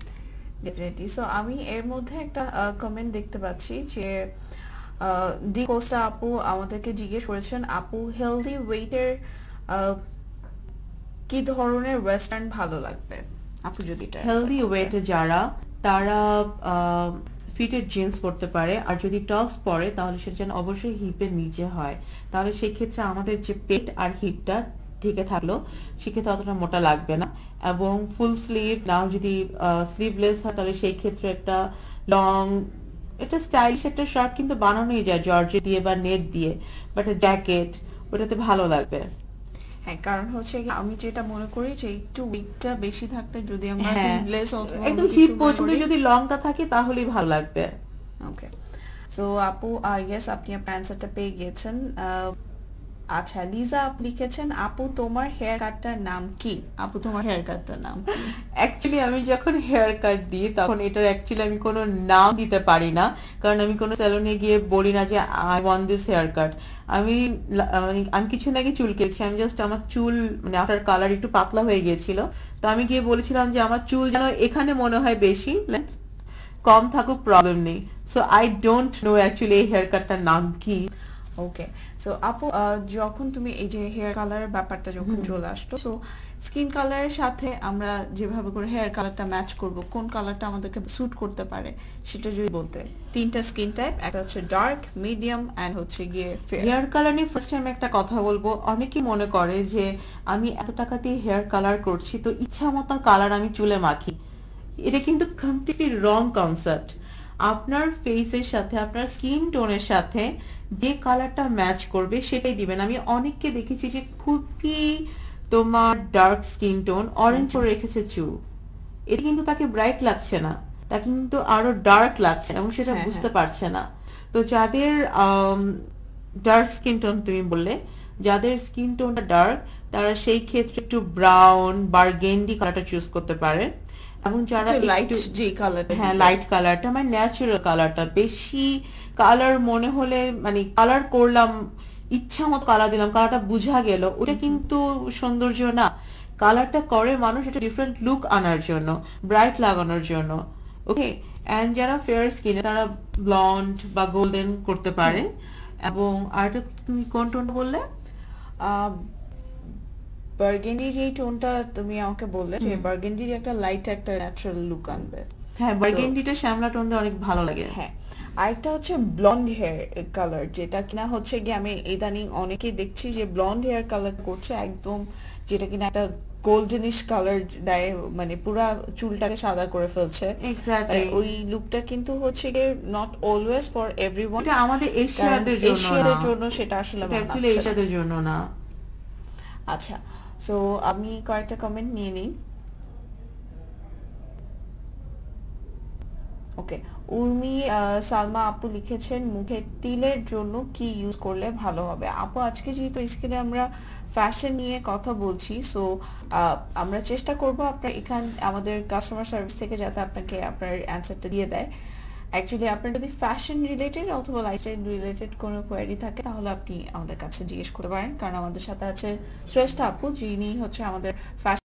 Speaker 1: ডেফিনেটলি সো আমি এর মধ্যে একটা কমেন্ট দেখতে পাচ্ছি যে ডি কোস্টা আপু আমাদেরকে জিজ্ঞেস করেছেন আপু হেলদি ওয়েটের কি ধরনের ওয়েস্টার্ন ভালো লাগবে আপু যদি
Speaker 2: হেলদি ওয়েটে যারা তারা ফিটেড জিন্স পরতে পারে আর যদি টপস পরে তাহলে সেটা যেন অবশ্যই হিপের নিচে হয় তাহলে সেক্ষেত্রে আমাদের যে পেট আর হিপটা ঢেকে থাকলো সেক্ষেত্রে অতটা মোটা লাগবে না এবং ফুল স্লিভ নাও যদি স্লিভলেস হয় তাহলে সেই ক্ষেত্রে একটা লং এটা স্টাইলিশ একটা শার্ট কিন্তু বানানোই যায় জর্জে দিয়ে বা নেট দিয়ে বাট জ্যাকেট ওটাতে ভালো লাগবে
Speaker 1: হ্যাঁ কারণ হচ্ছে আমি যেটা মনে করি যে একটু উইকটা বেশি থাকতে যদি আমরা সিমলেস হ্যাঁ, অথবা একদম হিপ পর্যন্ত যদি
Speaker 2: লংটা থাকে তাহলেই ভালো লাগবে ওকে
Speaker 1: সো আপু আই গেস আপনি আপনার অ্যান্সারটা পেয়ে গেছেন আচ্ছা লিজা আপ লিখেছেন আপু তোমার হেয়ার কাটটার নাম কি আপু তোমার হেয়ার কাটটার নাম অ্যাকচুয়ালি *laughs* আমি
Speaker 2: যখন হেয়ার কাট দিই তখন এটার অ্যাকচুয়ালি আমি কোনো নাম দিতে পারি না কারণ আমি কোনো স্যালুনে গিয়ে বলি না যে I want this hair cut আমি মানে আমি কিছু নাকি চুল কেটেছি আমি জাস্ট আমার চুল মানে আফটার কালার একটু পাতলা হয়ে গিয়েছিল তো আমি গিয়ে বলেছিলাম যে আমার চুল যেন এখানে মনে হয় বেশি কম থাকুক প্রবলেম নেই so I don't know actually এই হেয়ার কাটটার নাম কি
Speaker 1: ওকে সো আপু যখন তুমি এই যে হেয়ার কালারের ব্যাপারটা যখন চলে আসলো সো স্কিন কালারের সাথে আমরা যেভাবে করে হেয়ার কালারটা ম্যাচ করব কোন কালারটা আমাদেরকে স্যুট করতে পারে সেটা যদি বলতে তিনটা স্কিন টাইপ একটা হচ্ছে ডার্ক মিডিয়াম অ্যান্ড হচ্ছে গিয়ে হেয়ার
Speaker 2: কালার নিয়ে ফার্স্ট টাইম একটা কথা বলবো অনেকেই মনে করে যে আমি এত টাকা দিয়ে হেয়ার কালার করছি তো ইচ্ছা মতো কালার আমি চুলে মাখি এটা কিন্তু কমপ্লিটলি রং কনসেপ্ট আপনার ফেসের সাথে আপনার স্কিন টোনের সাথে যে কালারটা ম্যাচ করবে সেটাই দিবেন আমি অনেককে দেখেছি যে খুবই তোমার ডার্ক স্কিন টোন অরেঞ্জ করে রেখেছে চু এটা কিন্তু তাকে ব্রাইট লাগছে না তা কিন্তু আরো ডার্ক লাগছে এবং সেটা হ্যাঁ, বুঝতে হ্যাঁ। পারছে না তো যাদের ডার্ক স্কিন টোন তুমি বললে যাদের স্কিন টোনটা ডার্ক তারা সেই ক্ষেত্রে একটু ব্রাউন বার্গেন্ডি কালারটা চুজ করতে পারে লাইট কালারটা হ্যাঁ, মানে ন্যাচারাল কালারটা বেশি কালার মনে হলে মানে কালার করলাম ইচ্ছা মতো কালার দিলাম কালারটা বুঝা ওটা কিন্তু সৌন্দর্য না কালারটা করে মানুষ এটা ডিফারেন্ট লুক আনার জন্য ব্রাইট লাগানোর জন্য ওকে অ্যান্ড যারা ফেয়ার স্কিনে তারা ব্লন্ড বা গোল্ডেন করতে পারে এবং
Speaker 1: আরেকটা তুমি কোন টোন বললে বার্গেন্ডি যে টোনটা তুমি আমাকে বললে যে বার্গেন্ডির একটা লাইট একটা ন্যাচারাল লুক আনবে হ্যাঁ বার্গেন্ডিটা শ্যামলা টোন দিয়ে অনেক ভালো লাগে হ্যাঁ আরেকটা হচ্ছে ব্লন্ড হেয়ার কালার যেটা কিনা হচ্ছে গিয়ে আমি ইদানিং অনেকেই দেখছি যে ব্লন্ড হেয়ার কালার করছে একদম যেটা কিনা একটা গোল্ডেনিশ কালার দেয় মানে পুরা চুলটাকে সাদা করে ফেলছে মানে ওই লুকটা কিন্তু হচ্ছে গিয়ে নট অলওয়েজ ফর এভরিওয়ান এটা আমাদের এশিয়াদের জন্য এশিয়াদের জন্য সেটা আসলে এশিয়াদের জন্য না আচ্ছা সো আমি কয়েকটা কমেন্ট নিয়ে নিই ওকে উর্মি সালমা আপু লিখেছেন মুখে তিলের জন্য কি ইউজ করলে ভালো হবে আপু আজকে যেহেতু স্কেলে আমরা ফ্যাশন নিয়ে কথা বলছি সো আমরা চেষ্টা করব আপনার এখান আমাদের কাস্টমার সার্ভিস থেকে যাতে আপনাকে আপনার অ্যান্সারটা দিয়ে দেয় অ্যাকচুয়ালি আপনার যদি ফ্যাশন রিলেটেড অথবা লাইফস্টাইল রিলেটেড কোনো কোয়ারি থাকে তাহলে আপনি আমাদের কাছে জিজ্ঞেস করতে পারেন কারণ আমাদের সাথে আছে শ্রেষ্ঠ আপু যিনি হচ্ছে আমাদের ফ্যাশন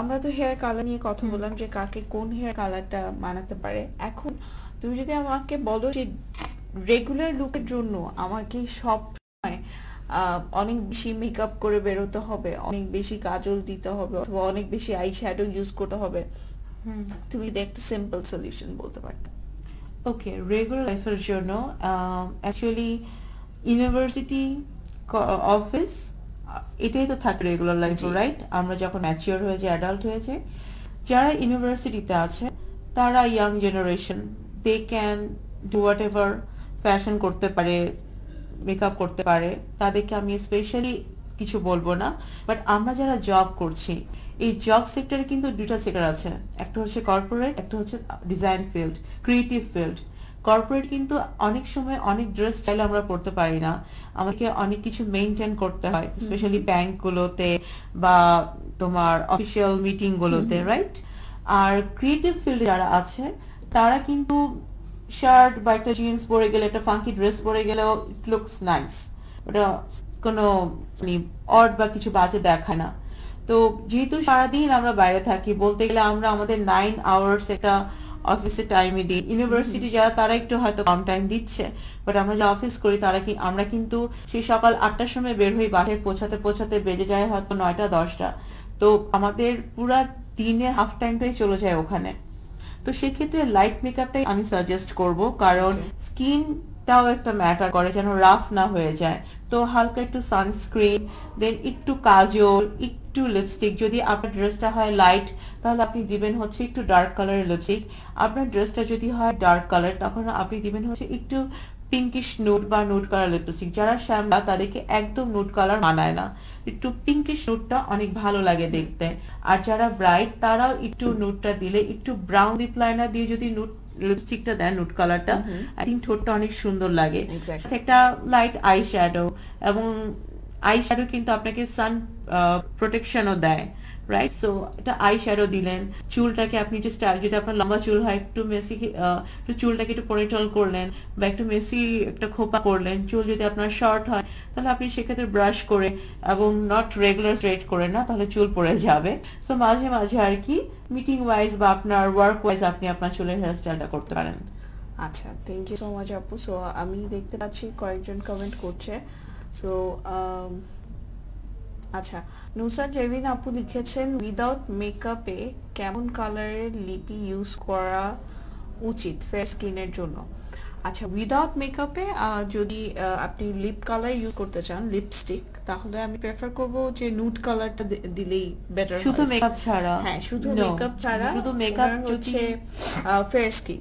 Speaker 1: আমরা তো হেয়ার কালার নিয়ে কথা বললাম যে কাকে কোন হেয়ার কালারটা মানাতে পারে এখন তুমি যদি আমাকে বলো যে রেগুলার লুকের জন্য আমাকে সব অনেক বেশি মেকআপ করে বেরোতে হবে অনেক বেশি কাজল দিতে হবে অথবা অনেক বেশি আই শ্যাডো ইউজ করতে হবে তুমি যদি একটা সিম্পল সলিউশন বলতে পারতে
Speaker 2: ওকে রেগুলার লাইফের জন্য অ্যাকচুয়ালি ইউনিভার্সিটি অফিস এটাই তো থাকে রেগুলার লাইফ রাইট আমরা যখন ম্যাচিওর হয়েছে অ্যাডাল্ট হয়েছে যারা ইউনিভার্সিটিতে আছে তারা young generation they can do whatever fashion করতে পারে মেকআপ করতে পারে তাদেরকে আমি স্পেশালি কিছু বলবো না বাট আমরা যারা জব করছি এই জব সেক্টরে কিন্তু দুটা সেক্টর আছে একটা হচ্ছে কর্পোরেট একটা হচ্ছে design field creative field corporate কিন্তু অনেক সময় অনেক ড্রেস চাইলে আমরা পড়তে পারি না আমাকে অনেক কিছু মেনটেন করতে হয় স্পেশালি ব্যাংকগুলোতে বা তোমার অফিসিয়াল মিটিংগুলোতে রাইট আর ক্রিয়েটিভ ফিল্ড যারা আছে তারা কিন্তু শার্ট বা একটা জিন্স পরে গেলে একটা ফাঙ্কি ড্রেস পরে গেলেও ইট লুকস নাইস ওটা কোনো অড মানে বা কিছু বাজে দেখায় না তো যেহেতু সারাদিন আমরা বাইরে থাকি বলতে গেলে আমরা আমাদের নাইন আওয়ার্স একটা অফিসে টাইমে দিই ইউনিভার্সিটি যারা তারা একটু হয়তো কম টাইম দিচ্ছে বাট আমরা যা অফিস করি তারা কি আমরা কিন্তু সেই সকাল আটটার সময় বের হই বাসায় পৌঁছাতে পৌঁছাতে বেজে যায় হয়তো নয়টা দশটা তো আমাদের পুরা দিনের হাফ টাইমটাই চলে যায় ওখানে তো সেক্ষেত্রে লাইট মেকআপটাই আমি সাজেস্ট করব কারণ স্কিন একটা ম্যাটার করে যেন রাফ না হয়ে যায় তো হালকা একটু সানস্ক্রিন দেন একটু কাজল একটু লিপস্টিক যদি আপনার ড্রেসটা হয় লাইট তাহলে আপনি দিবেন হচ্ছে একটু ডার্ক কালারের লিপস্টিক আপনার ড্রেসটা যদি হয় ডার্ক কালার তখন আপনি দিবেন হচ্ছে একটু পিঙ্কিশ নোট বা নোট কালার লিপস্টিক যারা শ্যামলা তাদেরকে একদম নোট কালার মানায় না একটু পিঙ্কিশ নোটটা অনেক ভালো লাগে দেখতে আর যারা ব্রাইট তারাও একটু নোটটা দিলে একটু ব্রাউন লিপ লাইনার দিয়ে যদি নোট লিপস্টিকটা দেন নোট কালারটা আই থিঙ্ক ঠোঁটটা অনেক সুন্দর লাগে একটা লাইট আই শ্যাডো এবং আই শ্যাডো কিন্তু আপনাকে সান প্রোটেকশনও দেয় রাইট সো একটা আই শ্যাডো দিলেন চুলটাকে আপনি যে স্টাইল যদি আপনার লম্বা চুল হয় একটু মেসি একটু চুলটাকে একটু পরিটল করলেন বা একটু মেসি একটা খোপা করলেন চুল যদি আপনার শর্ট হয় তাহলে আপনি সেক্ষেত্রে ব্রাশ করে এবং নট রেগুলার স্ট্রেট করে না তাহলে চুল পড়ে যাবে সো মাঝে মাঝে আর কি মিটিং ওয়াইজ বা আপনার ওয়ার্ক ওয়াইজ আপনি আপনার চুলের হেয়ারস্টাইলটা করতে পারেন
Speaker 1: আচ্ছা থ্যাংক ইউ সো মাচ আপু সো আমি দেখতে পাচ্ছি কয়েকজন কমেন্ট করছে সো um, আচ্ছা নুসরাত জেভিন আপু লিখেছেন উইদাউট মেকআপে কেমন কালারের লিপি ইউজ করা উচিত ফেয়ার স্কিনের জন্য আচ্ছা উইদাউট মেকআপে যদি আপনি লিপ কালার ইউজ করতে চান লিপস্টিক তাহলে আমি প্রেফার করব যে নুড কালারটা দিলেই বেটার শুধু মেকআপ ছাড়া হ্যাঁ শুধু মেকআপ ছাড়া শুধু মেকআপ হচ্ছে ফেয়ার স্কিন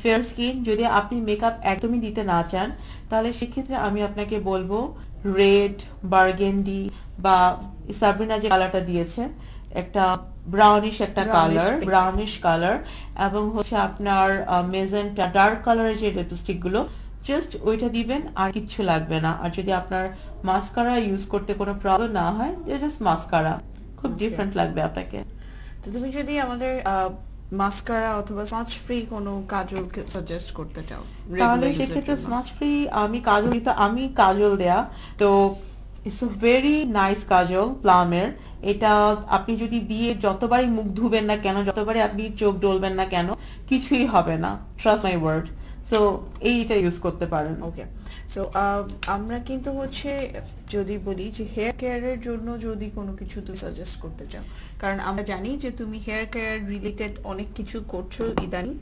Speaker 2: ফেয়ার স্কিন যদি আপনি মেকআপ একদমই দিতে না চান তাহলে সেক্ষেত্রে আমি আপনাকে বলবো রেড বার্গেন্ডি বা সাবিনা যে কালারটা দিয়েছে একটা ব্রাউনিশ একটা কালার ব্রাউনিশ কালার এবং হচ্ছে আপনার মেজেন্টা ডার্ক কালারের যে লিপস্টিক গুলো জাস্ট ওইটা দিবেন আর কিছু লাগবে না আর যদি আপনার মাস্কারা ইউজ করতে কোনো প্রবলেম না হয় জাস্ট মাস্কারা খুব ডিফারেন্ট লাগবে আপনাকে
Speaker 1: তো তুমি যদি আমাদের মাস্কারা অথবা স্মাচ ফ্রি কোনো কাজল সাজেস্ট করতে চাও তাহলে সেক্ষেত্রে স্মাচ
Speaker 2: ফ্রি আমি কাজল তো আমি কাজল দেয়া তো it's a very nice kajal প্লামের এটা আপনি যদি দিয়ে যতবারই মুখ ধুবেন না কেন যতবারই আপনি চোখ ডলবেন না কেন কিছুই হবে না ট্রাস্ট মাই ওয়ার্ড সো এইটা ইউজ করতে পারেন ওকে
Speaker 1: সো um, আমরা কিন্তু হচ্ছে যদি বলি যে হেয়ার কেয়ারের জন্য যদি কোনো কিছু তুমি সাজেস্ট করতে চাও কারণ আমরা জানি যে তুমি হেয়ার কেয়ার রিলেটেড অনেক কিছু করছো ইদানিং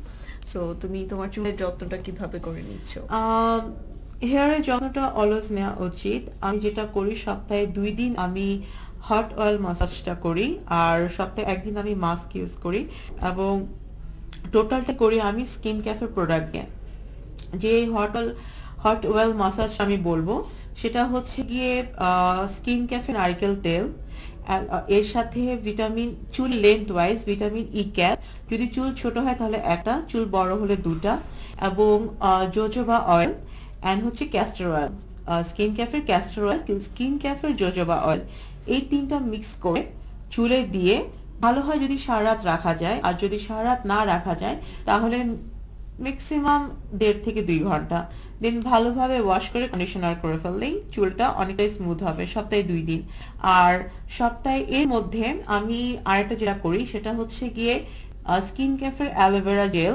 Speaker 1: সো তুমি তোমার চুলের যত্নটা কিভাবে করে নিচ্ছ
Speaker 2: হেয়ারের যত্নটা অলস নেওয়া উচিত আমি যেটা করি সপ্তাহে দুই দিন আমি হট অয়েল মাসাজটা করি আর সপ্তাহে একদিন আমি মাস্ক ইউজ করি এবং টোটালটা করি আমি স্কিন ক্যাফের প্রোডাক্ট নিয়ে যে hot oil hot oil massage আমি বলবো সেটা হচ্ছে গিয়ে স্কিন ক্যাফে নারকেল তেল এর সাথে ভিটামিন চুল length wise vitamin E cap যদি চুল ছোট হয় তাহলে একটা চুল বড় হলে দুটা এবং জোজোবা অয়েল অ্যান্ড হচ্ছে ক্যাস্টার অয়েল স্কিন ক্যাফের ক্যাস্টার অয়েল স্কিন ক্যাফের জোজোবা অয়েল এই তিনটা মিক্স করে চুলে দিয়ে ভালো হয় যদি সারা রাত রাখা যায় আর যদি সারা রাত না রাখা যায় তাহলে ম্যাক্সিমাম দেড় থেকে দুই ঘন্টা দেন ভালোভাবে ওয়াশ করে কন্ডিশনার করে ফেললেই চুলটা অনেকটাই স্মুথ হবে সপ্তাহে দুই দিন আর সপ্তাহে এর মধ্যে আমি আরেকটা যেটা করি সেটা হচ্ছে গিয়ে স্কিন ক্যাফের অ্যালোভেরা জেল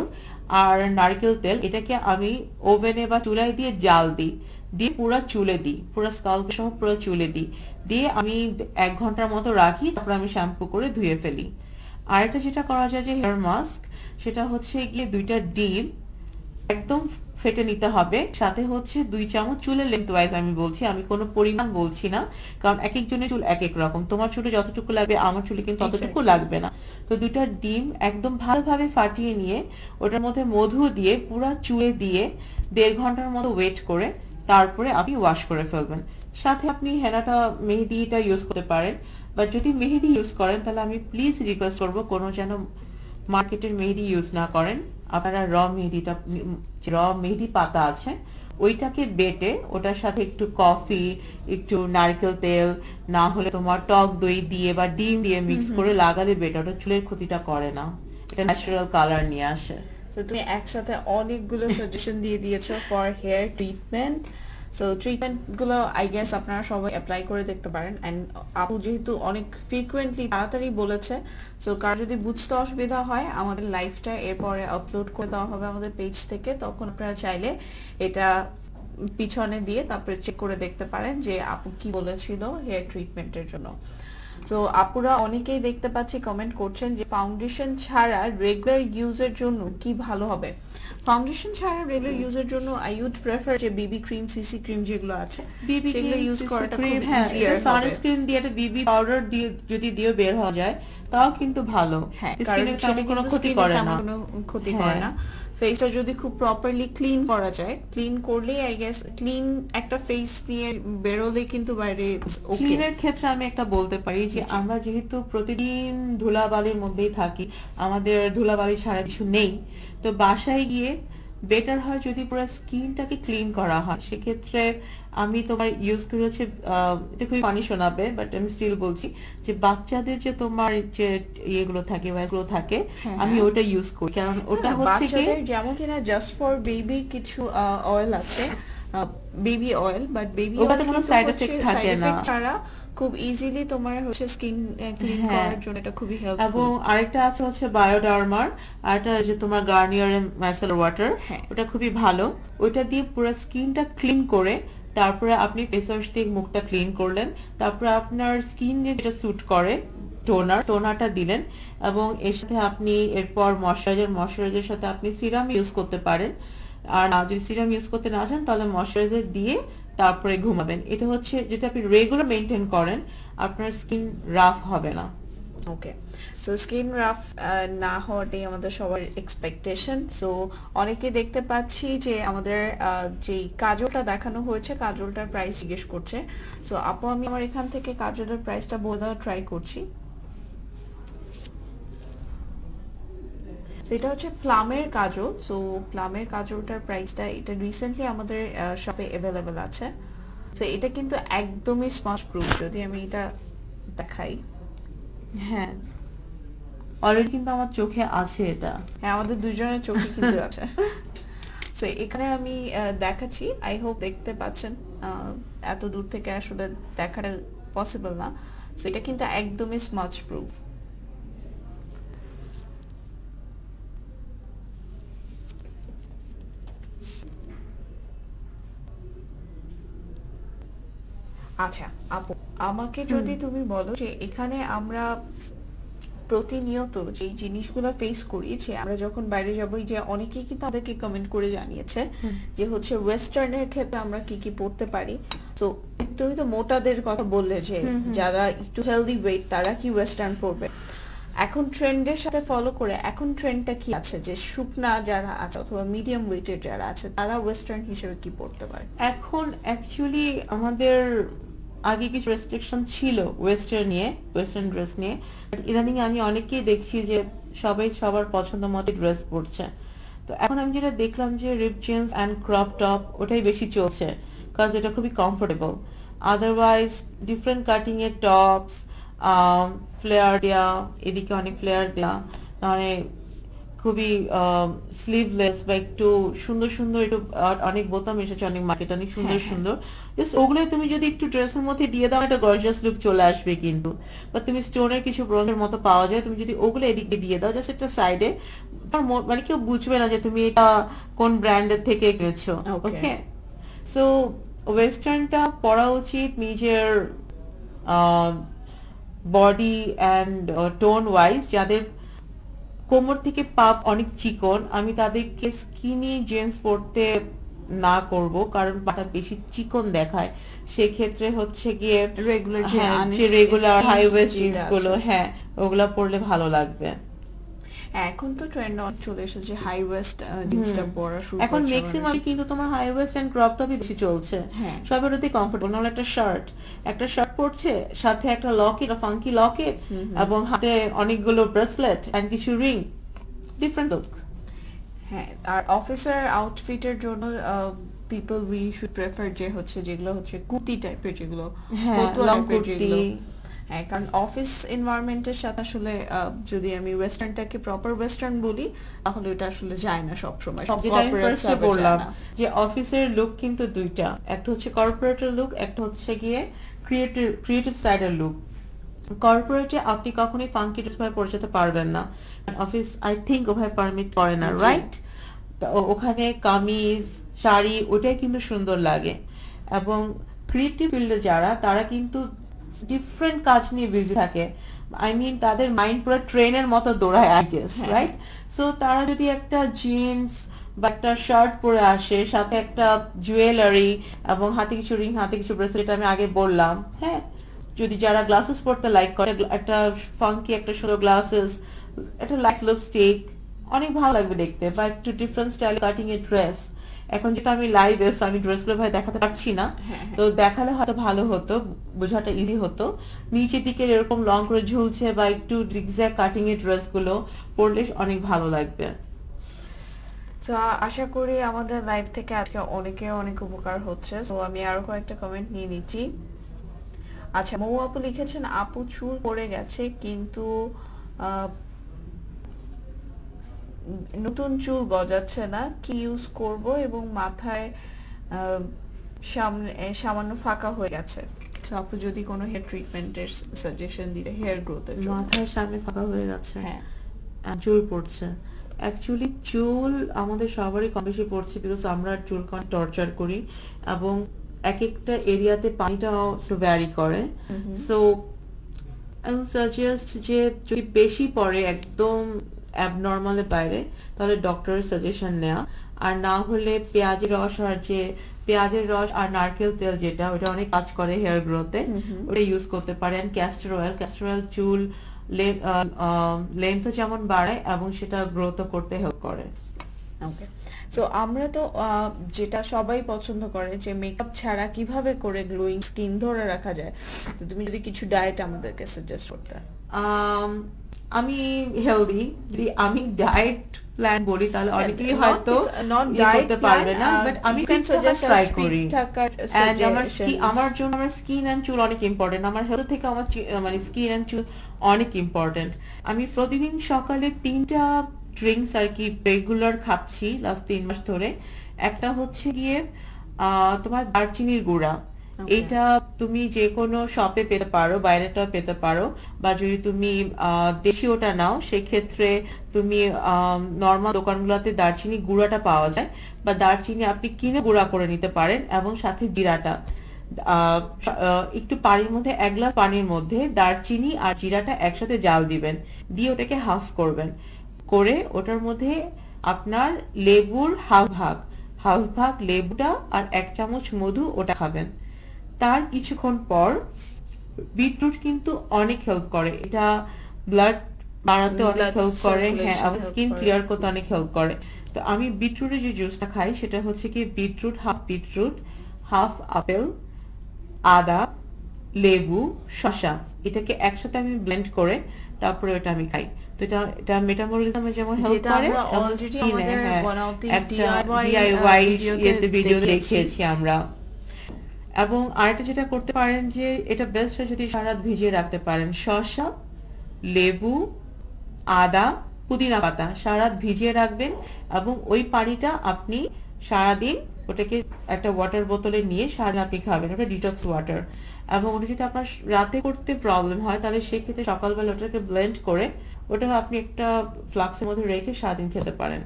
Speaker 2: আর নারকেল তেল এটাকে আমি ওভেনে বা চুলায় দিয়ে জাল দিই দিয়ে পুরো চুলে দিই পুরো স্কাল সহ পুরো চুলে দিই দিয়ে আমি এক ঘন্টার মতো রাখি তারপর আমি শ্যাম্পু করে ধুয়ে ফেলি আরেকটা যেটা করা যায় যে হেয়ার মাস্ক সেটা হচ্ছে গিয়ে দুইটা ডিম একদম ফেটে নিতে হবে সাথে হচ্ছে দুই চামচ চুলের লেন্থ ওয়াইজ আমি বলছি আমি কোনো পরিমাণ বলছি না কারণ এক একজনের চুল এক এক রকম তোমার চুলে যতটুকু লাগবে আমার চুলে কিন্তু ততটুকু লাগবে না তো দুইটা ডিম একদম ভালোভাবে ফাটিয়ে নিয়ে ওটার মধ্যে মধু দিয়ে পুরো চুয়ে দিয়ে দেড় ঘন্টার মতো ওয়েট করে তারপরে আপনি ওয়াশ করে ফেলবেন সাথে আপনি হেনাটা মেহেদিটা ইউজ করতে পারেন বা যদি মেহেদি ইউজ করেন তাহলে আমি প্লিজ রিকোয়েস্ট করবো কোনো যেন মার্কেটের মেহেদি ইউজ না করেন আপনারা র মেহেদিটা র মেহেদি পাতা আছে ওইটাকে বেটে ওটার সাথে একটু কফি একটু নারকেল তেল না হলে তোমার টক দই দিয়ে বা ডিম দিয়ে মিক্স করে লাগালে বেটে ওটা চুলের ক্ষতিটা করে না এটা ন্যাচারাল কালার নিয়ে আসে
Speaker 1: তো তুমি একসাথে অনেকগুলো সাজেশন দিয়ে দিয়েছো ফর হেয়ার ট্রিটমেন্ট সো ট্রিটমেন্টগুলো আই গেস আপনারা সবাই অ্যাপ্লাই করে দেখতে পারেন অ্যান্ড আপু যেহেতু অনেক ফ্রিকুয়েন্টলি তাড়াতাড়ি বলেছে সো কার যদি বুঝতে অসুবিধা হয় আমাদের লাইফটা এরপরে আপলোড করে দেওয়া হবে আমাদের পেজ থেকে তখন আপনারা চাইলে এটা পিছনে দিয়ে তারপরে চেক করে দেখতে পারেন যে আপু কি বলেছিল হেয়ার ট্রিটমেন্টের জন্য তো আপুরা অনেকেই দেখতে পাচ্ছি কমেন্ট করছেন যে ফাউন্ডেশন ছাড়া রেগুলার ইউজের জন্য কি ভালো হবে ফাউন্ডেশন ছাড়া রেগুলার ইউজের জন্য আই উড প্রেফার যে বিবি ক্রিম সিসি ক্রিম যেগুলো আছে বিবি ক্রিম ইউজ করাটা খুব ইজিয়ার হ্যাঁ, সানস্ক্রিন দিয়ে একটা বিবি পাউডার দিয়ে যদি দিয়ে বের হওয়া যায় তাও কিন্তু ভালো হ্যাঁ স্কিনের কোনো ক্ষতি করে না কোনো ক্ষতি করে হ্যাঁ। না ফেসটা যদি খুব প্রপারলি ক্লিন করা যায় ক্লিন করলেই আই গেস ক্লিন একটা ফেস নিয়ে বেরোলে কিন্তু বাইরে ক্লিনের
Speaker 2: ক্ষেত্রে আমি একটা বলতে পারি যে আমরা যেহেতু প্রতিদিন ধুলাবালির মধ্যেই থাকি আমাদের ধুলাবালি ছাড়া কিছু নেই তো বাসায় গিয়ে বেটার হয় যদি পুরো স্কিনটাকে ক্লিন করা হয় সেক্ষেত্রে আমি তোমার ইউজ করে হচ্ছে এটা খুবই ফানি শোনাবে বাট আমি স্টিল বলছি যে বাচ্চাদের যে তোমার যে ইয়েগুলো থাকে ওয়াইজগুলো থাকে হ্যাঁ, আমি হ্যাঁ। ওটা ইউজ করি কারণ ওটা হ্যাঁ, হচ্ছে
Speaker 1: যেমন কিনা জাস্ট ফর বেবি কিছু অয়েল আছে baby oil but baby oil কোনো সাইড এফেক্ট থাকে না ছাড়া খুব ইজিলি তোমার হচ্ছে স্কিন হ্যাঁ। ক্লিন করার জন্য এটা খুবই হেল্প এবং
Speaker 2: আরেকটা আছে হচ্ছে বায়োডার্মার আরেকটা যে তোমার গার্নিয়ার ম্যাসেল ওয়াটার ওটা খুবই ভালো ওটা দিয়ে পুরো স্কিনটা ক্লিন করে তারপরে আপনি ফেস ওয়াশ দিয়ে মুখটা ক্লিন করলেন তারপরে আপনার স্কিন যেটা স্যুট করে টোনার টোনারটা দিলেন এবং এর সাথে আপনি এরপর ময়শ্চারাইজার ময়শ্চারাইজারের সাথে আপনি সিরাম ইউজ করতে পারেন আর যদি সিরাম ইউজ করতে না চান তাহলে ময়শ্চারাইজার দিয়ে তারপরে ঘুমাবেন এটা হচ্ছে যেটা আপনি রেগুলার মেনটেন করেন আপনার স্কিন রাফ হবে না
Speaker 1: ওকে সো স্কিন রাফ না হওয়াটাই আমাদের সবার এক্সপেকটেশন সো অনেকে দেখতে পাচ্ছি যে আমাদের uh, যেই কাজলটা দেখানো হয়েছে কাজলটার প্রাইস জিজ্ঞেস করছে সো আপু আমি আমার এখান থেকে কাজলের প্রাইসটা বোধ ট্রাই করছি সো এটা হচ্ছে প্লামের কাজল সো প্লামের কাজলটার প্রাইসটা এটা রিসেন্টলি আমাদের শপে অ্যাভেলেবেল আছে সো এটা কিন্তু একদমই স্পঞ্জ প্রুফ যদি আমি এটা দেখাই হ্যাঁ
Speaker 2: অলরেডি কিন্তু আমার চোখে আছে এটা
Speaker 1: হ্যাঁ আমাদের দুজনের চোখে কিন্তু আছে সো *laughs* এখানে আমি দেখাচ্ছি আই হোপ দেখতে পাচ্ছেন এত দূর থেকে আসলে দেখাটা পসিবল না সো এটা কিন্তু একদমই স্মাচ প্রুফ আচ্ছা আপু আমাকে যদি তুমি বলো যে এখানে আমরা প্রতিনিয়ত যে জিনিসগুলো ফেস করি যে আমরা যখন বাইরে যাব যে অনেকেই কি তাদেরকে কমেন্ট করে জানিয়েছে যে হচ্ছে ওয়েস্টার্নের ক্ষেত্রে আমরা কি কি পড়তে পারি তো তুমি তো মোটাদের কথা বললে যে যারা একটু হেলদি ওয়েট তারা কি ওয়েস্টার্ন পড়বে এখন ট্রেন্ডের সাথে ফলো করে এখন ট্রেন্ডটা কি আছে যে শুকনা যারা আছে অথবা মিডিয়াম ওয়েটের যারা আছে তারা ওয়েস্টার্ন হিসেবে কি পড়তে পারে
Speaker 2: এখন অ্যাকচুয়ালি আমাদের আগে কিছু রেস্ট্রিকশন ছিল ওয়েস্টার্ন নিয়ে ওয়েস্টার্ন ড্রেস নিয়ে ইদানিং আমি অনেকেই দেখছি যে সবাই সবার পছন্দ মতো ড্রেস পরছে তো এখন আমি যেটা দেখলাম যে rip jeans and crop top ওটাই বেশি চলছে কারণ এটা খুবই কমফোর্টেবল আদারওয়াইজ ডিফারেন্ট কাটিংয়ের টপস ফ্লেয়ার দেওয়া এদিকে অনেক ফ্লেয়ার দেওয়া মানে খুবই স্লিভলেস বা একটু সুন্দর সুন্দর একটু অনেক বোতাম এসেছে অনেক মার্কেট অনেক হ্যাঁ, সুন্দর হ্যাঁ। সুন্দর জাস্ট ওগুলো তুমি যদি একটু ড্রেসের মধ্যে দিয়ে দাও একটা গর্জাস লুক চলে আসবে কিন্তু বা তুমি স্টোনের কিছু ব্রোঞ্জের মতো পাওয়া যায় তুমি যদি ওগুলো এদিকে দিয়ে দাও জাস্ট একটা সাইডে মানে কেউ বুঝবে না যে তুমি এটা কোন ব্র্যান্ডের থেকে গেছো ওকে সো ওয়েস্টার্নটা পরা উচিত নিজের বডি অ্যান্ড টোন ওয়াইজ যাদের কোমর থেকে পাপ অনেক চিকন আমি তাদেরকে স্কিনি জেন্স পরতে না করব কারণ পাটা বেশি চিকন দেখায় সেক্ষেত্রে হচ্ছে গিয়ে রেগুলার রেগুলার হাইওয়ে জিন্সগুলো হ্যাঁ ওগুলা পরলে ভালো লাগবে
Speaker 1: এখন তো ট্রেন্ড অন চলে এসেছে হাই ওয়েস্ট জিন্সটা পরা শুরু এখন ম্যাক্সিমাম কিন্তু তোমার হাই ওয়েস্ট এন্ড ক্রপ টপই বেশি চলছে হ্যাঁ
Speaker 2: সবার অতি কমফোর্টেবল নাহলে একটা শার্ট একটা শার্ট পরছে সাথে একটা লকেট ফাঙ্কি লকেট এবং হাতে অনেকগুলো ব্রেসলেট এন্ড কিছু রিং ডিফারেন্ট লুক
Speaker 1: হ্যাঁ আর অফিসার আউটফিটের জন্য পিপল উই শুড প্রেফার যে হচ্ছে যেগুলো হচ্ছে কুর্তি টাইপের যেগুলো হ্যাঁ লং কুর্তি কারণ অফিস এনভায়রনমেন্টের সাথে আসলে যদি আমি ওয়েস্টার্নটাকে প্রপার ওয়েস্টার্ন বলি তাহলে ওটা আসলে যায় না সব সময় যেটা আমি ফার্স্টে বললাম যে অফিসের লুক কিন্তু দুইটা
Speaker 2: একটা হচ্ছে কর্পোরেটের লুক একটা হচ্ছে গিয়ে ক্রিয়েটিভ ক্রিয়েটিভ সাইডের লুক কর্পোরেটে আপনি কখনোই ফাঙ্কি ড্রেস পরে যেতে পারবেন না অফিস আই থিঙ্ক ওভাবে পারমিট করে না রাইট ওখানে কামিজ শাড়ি ওটাই কিন্তু সুন্দর লাগে এবং ক্রিয়েটিভ ফিল্ডে যারা তারা কিন্তু ডিফারেন্ট কাজ নিয়ে বিজি থাকে আই মিন তাদের মাইন্ড পুরো ট্রেনের মতো দৌড়ায় আইডিয়াস রাইট সো তারা যদি একটা জিন্স বা একটা শার্ট পরে আসে সাথে একটা জুয়েলারি এবং হাতে কিছু রিং হাতে কিছু ব্রেসলেট আমি আগে বললাম হ্যাঁ যদি যারা গ্লাসেস পরতে লাইক করে একটা ফাঙ্কি একটা সুন্দর গ্লাসেস একটা লাইট লিপস্টিক অনেক ভালো লাগবে দেখতে বা একটু ডিফারেন্ট স্টাইল কাটিং এর ড্রেস এখন যেটা আমি লাইভ এসো আমি ড্রেসগুলো ভাই দেখাতে পারছি না হ্যাঁ, হ্যাঁ। তো দেখালে হয়তো ভালো হতো বোঝাটা ইজি হতো নিচের দিকে এরকম লং করে ঝুলছে বা একটু জিগজ্যাগ কাটিং এর ড্রেসগুলো পরলে অনেক ভালো লাগবে
Speaker 1: তো আশা করি আমাদের লাইভ থেকে আজকে অনেকের অনেক উপকার হচ্ছে তো আমি আরো কয়েকটা কমেন্ট নিয়ে নিচ্ছি আচ্ছা মৌ আপু লিখেছেন আপু চুল পড়ে গেছে কিন্তু নতুন চুল গজাচ্ছে না কি ইউজ করব এবং মাথায় সামনে সামান্য ফাঁকা হয়ে গেছে আচ্ছা, আপু যদি কোনো হেয়ার ট্রিটমেন্টের সাজেশন দিতে হেয়ার গ্রোথের জন্য মাথায়
Speaker 2: সামনে ফাঁকা হয়ে গেছে হ্যাঁ চুল পড়ছে অ্যাকচুয়ালি চুল আমাদের সবারই কম বেশি পড়ছে বিকজ আমরা চুল কম টর্চার করি এবং এক একটা এরিয়াতে পানিটাও একটু ভ্যারি করে সো আই উইল সাজেস্ট যে যদি বেশি পড়ে একদম অ্যাবনর্মালের বাইরে তাহলে ডক্টরের সাজেশন নেওয়া আর না হলে পেঁয়াজের রস আর যে পেঁয়াজের রস আর নারকেল তেল যেটা ওটা অনেক কাজ করে হেয়ার গ্রোথে ওটা ইউজ করতে পারেন ক্যাস্টার অয়েল ক্যাস্টার অয়েল চুল লেন্থও যেমন বাড়ায় এবং সেটা গ্রোথও করতে হেল্প করে ওকে
Speaker 1: সো আমরা তো যেটা সবাই পছন্দ করে যে মেকআপ ছাড়া কিভাবে করে গ্লোয়িং স্কিন ধরে রাখা যায় তো তুমি যদি কিছু ডায়েট আমাদেরকে সাজেস্ট করতে
Speaker 2: আমি হেলদি যদি আমি ডায়েট প্ল্যান করি তাহলে অনেকেই হয়তো ইয়ে করতে পারবে না বাট uh, আমি ট্রাই করি
Speaker 1: এন্ড আমার আমার
Speaker 2: জন্য আমার স্কিন এন্ড চুল অনেক ইম্পর্টেন্ট আমার হেলথ থেকে আমার uh, মানে স্কিন এন্ড চুল অনেক ইম্পর্টেন্ট আমি প্রতিদিন সকালে তিনটা ড্রিঙ্কস আর কি রেগুলার খাচ্ছি লাস্ট তিন মাস ধরে একটা হচ্ছে গিয়ে তোমার দারচিনির গুঁড়া এটা তুমি যে কোনো শপে পেতে পারো বাইরেটা পেতে পারো বা যদি তুমি দেশীয়টা নাও সেক্ষেত্রে তুমি নর্মাল দোকানগুলোতে দারচিনি গুঁড়াটা পাওয়া যায় বা দারচিনি আপনি কিনে গুঁড়া করে নিতে পারেন এবং সাথে জিরাটা একটু পানির মধ্যে এক গ্লাস পানির মধ্যে দারচিনি আর জিরাটা একসাথে জাল দিবেন দিয়ে ওটাকে হাফ করবেন করে ওটার মধ্যে আপনার লেবুর হাফ ভাগ হাফ ভাগ লেবুটা আর এক চামচ মধু ওটা খাবেন তার কিছুক্ষণ পর বিটরুট কিন্তু অনেক হেল্প করে এটা ব্লাড বাড়াতে অনেক হেল্প করে হ্যাঁ আবার স্কিন ক্লিয়ার করতে অনেক হেল্প করে তো আমি বিটরুটের যে জুসটা খাই সেটা হচ্ছে কি beetroot half beetroot half apple আদা লেবু শশা এটাকে একসাথে আমি ব্লেন্ড করে তারপরে ওটা আমি খাই তো এটা এটা মেটাবলিজমে যেমন হেল্প করে অলরেডি আমাদের ওয়ান অফ দি ডিআইওয়াই ভিডিওতে দেখিয়েছি আমরা এবং আরেকটা যেটা করতে পারেন যে এটা বেস্ট হয় যদি সারাত ভিজিয়ে রাখতে পারেন শসা লেবু আদা পুদিনা পাতা সারাত ভিজিয়ে রাখবেন এবং ওই পানিটা আপনি সারাদিন ওটাকে একটা ওয়াটার বোতলে নিয়ে সারা আপনি খাবেন ওটা ডিটক্স ওয়াটার এবং ওটা যদি আপনার রাতে করতে প্রবলেম হয় তাহলে সেক্ষেত্রে সকালবেলা ওটাকে ব্লেন্ড করে ওটা আপনি একটা ফ্লাক্সের মধ্যে রেখে সারাদিন খেতে পারেন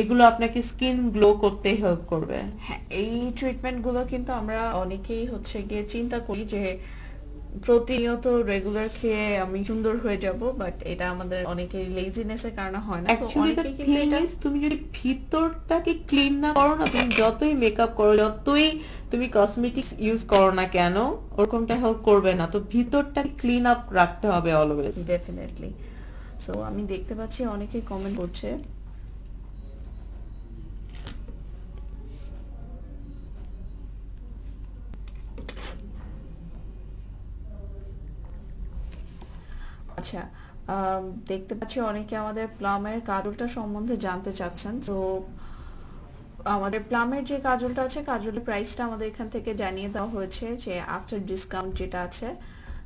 Speaker 2: এগুলো আপনাকে স্কিন গ্লো করতে হেল্প করবে হ্যাঁ,
Speaker 1: এই ট্রিটমেন্ট গুলো কিন্তু আমরা অনেকেই হচ্ছে গিয়ে চিন্তা করি যে প্রতিনিয়ত রেগুলার খেয়ে আমি সুন্দর হয়ে যাব বাট এটা আমাদের অনেকের লেজিনেস এর কারণে হয় না
Speaker 2: তুমি যদি ভিতরটাকে ক্লিন না করো না তুমি যতই মেকআপ করো যতই তুমি কসমেটিক্স ইউজ করো না কেন ওরকমটা হেল্প করবে না তো ভিতরটা ক্লিন আপ রাখতে হবে অলওয়েজ
Speaker 1: ডেফিনেটলি সো আমি দেখতে পাচ্ছি অনেকে কমেন্ট করছে আচ্ছা দেখতে পাচ্ছি অনেকে আমাদের প্লামের কাজলটা সম্বন্ধে জানতে চাচ্ছেন তো আমাদের প্লামের যে কাজলটা আছে কাজলের প্রাইসটা আমাদের এখান থেকে জানিয়ে দেওয়া হয়েছে যে আফটার ডিসকাউন্ট যেটা আছে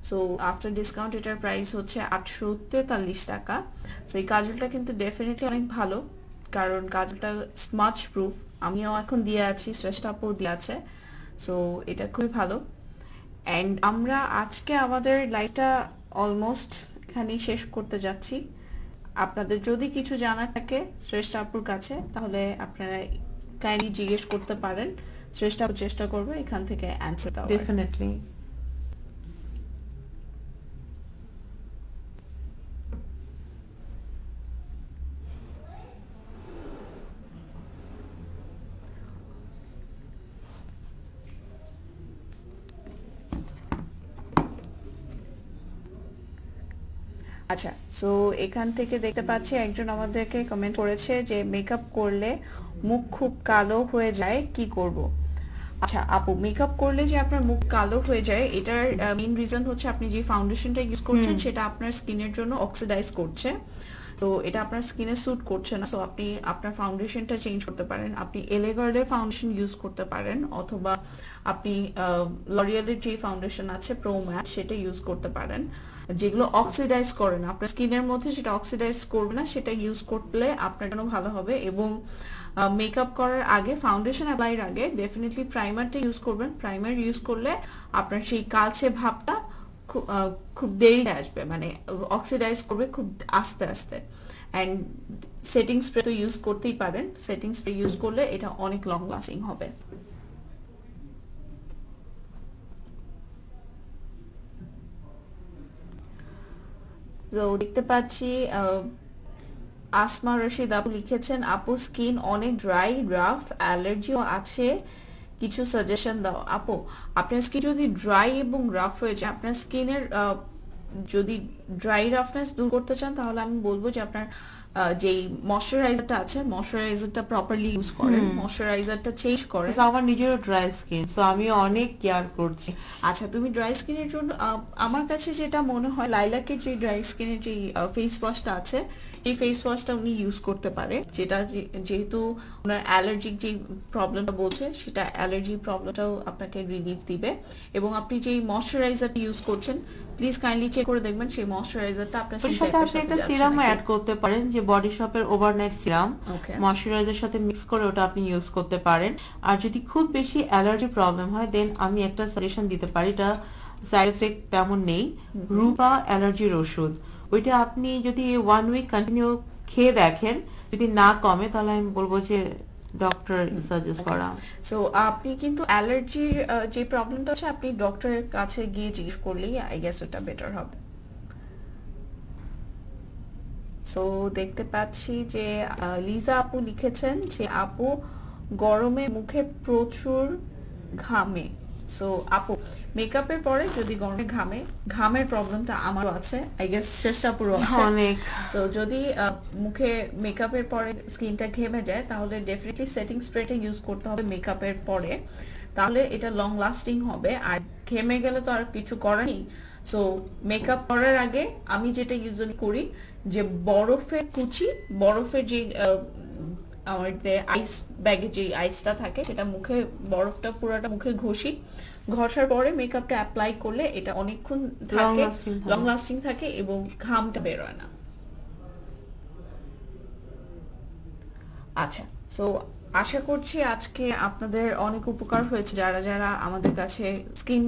Speaker 1: সো আফটার ডিসকাউন্ট এটার প্রাইস হচ্ছে আটশো তেতাল্লিশ টাকা সো এই কাজলটা কিন্তু ডেফিনেটলি অনেক ভালো কারণ কাজলটা স্মাচ প্রুফ আমিও এখন দিয়ে আছি শ্রেষ্ঠাপও দিয়ে আছে সো এটা খুবই ভালো অ্যান্ড আমরা আজকে আমাদের লাইফটা অলমোস্ট এখানেই শেষ করতে যাচ্ছি আপনাদের যদি কিছু জানার থাকে শ্রেষ্ঠ আপুর কাছে তাহলে আপনারা কাইন্ডলি জিজ্ঞেস করতে পারেন শ্রেষ্ঠ আপু চেষ্টা করবে এখান থেকে অ্যান্সার দেওয়া ডেফিনেটলি আচ্ছা সো এখান থেকে দেখতে পাচ্ছি একজন আমাদেরকে কমেন্ট করেছে যে মেকআপ করলে মুখ খুব কালো হয়ে যায় কি করব। আচ্ছা আপু মেকআপ করলে যে আপনার মুখ কালো হয়ে যায় এটার মেইন রিজন হচ্ছে আপনি যে ফাউন্ডেশনটা ইউজ করছেন সেটা আপনার স্কিনের জন্য অক্সিডাইজ করছে তো এটা আপনার স্কিনে স্যুট করছে না সো আপনি আপনার ফাউন্ডেশনটা চেঞ্জ করতে পারেন আপনি এলেগার্ডের ফাউন্ডেশন ইউজ করতে পারেন অথবা আপনি লরিয়ালের যে ফাউন্ডেশন আছে প্রো ম্যাট সেটা ইউজ করতে পারেন যেগুলো অক্সিডাইজ করে না আপনার স্কিনের মধ্যে সেটা অক্সিডাইজ করবে না সেটা ইউজ করলে আপনার জন্য ভালো হবে এবং মেকআপ করার আগে ফাউন্ডেশন অ্যাপ্লাইয়ের আগে ডেফিনেটলি প্রাইমারটা ইউজ করবেন প্রাইমার ইউজ করলে আপনার সেই কালচে ভাবটা খুব দেরি আসবে মানে অক্সিডাইজ করবে খুব আস্তে আস্তে অ্যান্ড সেটিং স্প্রে তো ইউজ করতেই পারেন সেটিং স্প্রে ইউজ করলে এটা অনেক লং লাস্টিং হবে দেখতে পাচ্ছি আসমা রশিদ আপু লিখেছেন আপু স্কিন অনেক ড্রাই রাফ অ্যালার্জিও আছে কিছু সাজেশন দাও আপু আপনার স্কিন যদি ড্রাই এবং রাফ হয়ে যায় আপনার স্কিনের যদি ড্রাই রাফনেস দূর করতে চান তাহলে আমি বলবো যে আপনার যেই ময়শ্চারাইজারটা আছে ময়শ্চারাইজারটা প্রপারলি ইউজ করেন ময়শ্চারাইজারটা চেঞ্জ করেন আমার নিজের ড্রাই স্কিন সো আমি অনেক কেয়ার করছি আচ্ছা তুমি ড্রাই স্কিনের জন্য আমার কাছে যেটা মনে হয় লাইলাকের যে ড্রাই স্কিনের যে ফেস ওয়াশটা আছে এই ফেস ওয়াশটা উনি ইউজ করতে পারে যেটা যেহেতু ওনার অ্যালার্জিক যে প্রবলেমটা বলছে সেটা অ্যালার্জি প্রবলেমটাও আপনাকে রিলিফ দিবে এবং আপনি যেই ময়শ্চারাইজারটা ইউজ করছেন প্লিজ কাইন্ডলি চেক করে দেখবেন সেই ময়শ্চারাইজারটা আপনার স্কিনের সাথে আপনি একটা সিরামও অ্যাড
Speaker 2: করতে পারেন যে বডি শপের ওভারনাইট সিরাম ময়শ্চারাইজারের সাথে মিক্স করে ওটা আপনি ইউজ করতে পারেন আর যদি খুব বেশি অ্যালার্জি প্রবলেম হয় দেন আমি একটা সাজেশন দিতে পারি এটা সাইড এফেক্ট তেমন নেই রুপা অ্যালার্জির ওষুধ ওইটা আপনি যদি ওয়ান উইক কন্টিনিউ খেয়ে দেখেন যদি না কমে তাহলে আমি বলবো যে ডক্টর সাজেস্ট করা
Speaker 1: সো আপনি কিন্তু অ্যালার্জির যে প্রবলেমটা আছে আপনি ডক্টরের কাছে গিয়ে জিজ্ঞেস করলেই আই গেস ওটা বেটার হবে সো দেখতে পাচ্ছি যে লিজা আপু লিখেছেন যে আপু গরমে মুখে প্রচুর ঘামে সো আপু মেকআপের পরে যদি গরমে ঘামে ঘামের প্রবলেমটা আমারও আছে আই গেস পুরো আছে অনেক সো যদি মুখে মেকআপের পরে স্কিনটা ঘেমে যায় তাহলে ডেফিনেটলি সেটিং স্প্রেটা ইউজ করতে হবে মেকআপের পরে তাহলে এটা লং লাস্টিং হবে আর ঘেমে গেলে তো আর কিছু করার নেই সো মেকআপ করার আগে আমি যেটা ইউজ করি যে বরফের কুচি বরফের যে আমাদের আইস ব্যাগে যে আইসটা থাকে সেটা মুখে বরফটা পুরোটা মুখে ঘষি ঘষার পরে মেকআপটা অ্যাপ্লাই করলে এটা অনেকক্ষণ থাকে লং লাস্টিং থাকে এবং ঘামটা বেরোয় না আচ্ছা সো আশা করছি আজকে আপনাদের অনেক উপকার হয়েছে যারা যারা আমাদের কাছে স্কিন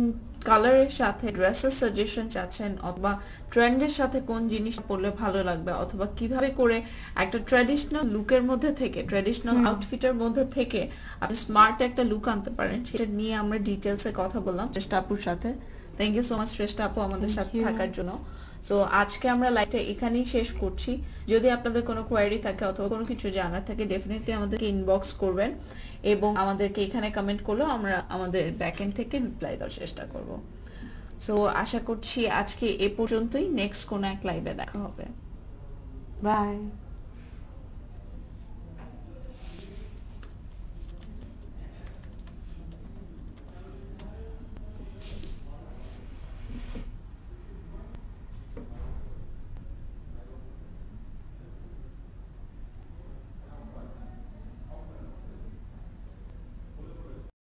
Speaker 1: কালারের সাথে ড্রেসের সাজেশন চাচ্ছেন অথবা ট্রেন্ডের সাথে কোন জিনিস পরলে ভালো লাগবে অথবা কিভাবে করে একটা ট্র্যাডিশনাল লুকের মধ্যে থেকে ট্র্যাডিশনাল আউটফিটের মধ্যে থেকে আপনি স্মার্ট একটা লুক আনতে পারেন সেটা নিয়ে আমরা ডিটেলসে কথা বললাম শ্রেষ্ঠ আপুর সাথে থ্যাংক ইউ সো মাচ শ্রেষ্ঠ আপু আমাদের সাথে থাকার জন্য সো আজকে আমরা লাইভটা এখানেই শেষ করছি যদি আপনাদের কোনো কোয়ারি থাকে অথবা কোনো কিছু জানার থাকে ডেফিনেটলি আমাদেরকে ইনবক্স করবেন এবং আমাদেরকে এখানে কমেন্ট করলেও আমরা আমাদের ব্যাকএন্ড থেকে রিপ্লাই দেওয়ার চেষ্টা করব সো আশা করছি আজকে এ পর্যন্তই নেক্সট কোনো এক লাইভে দেখা হবে বাই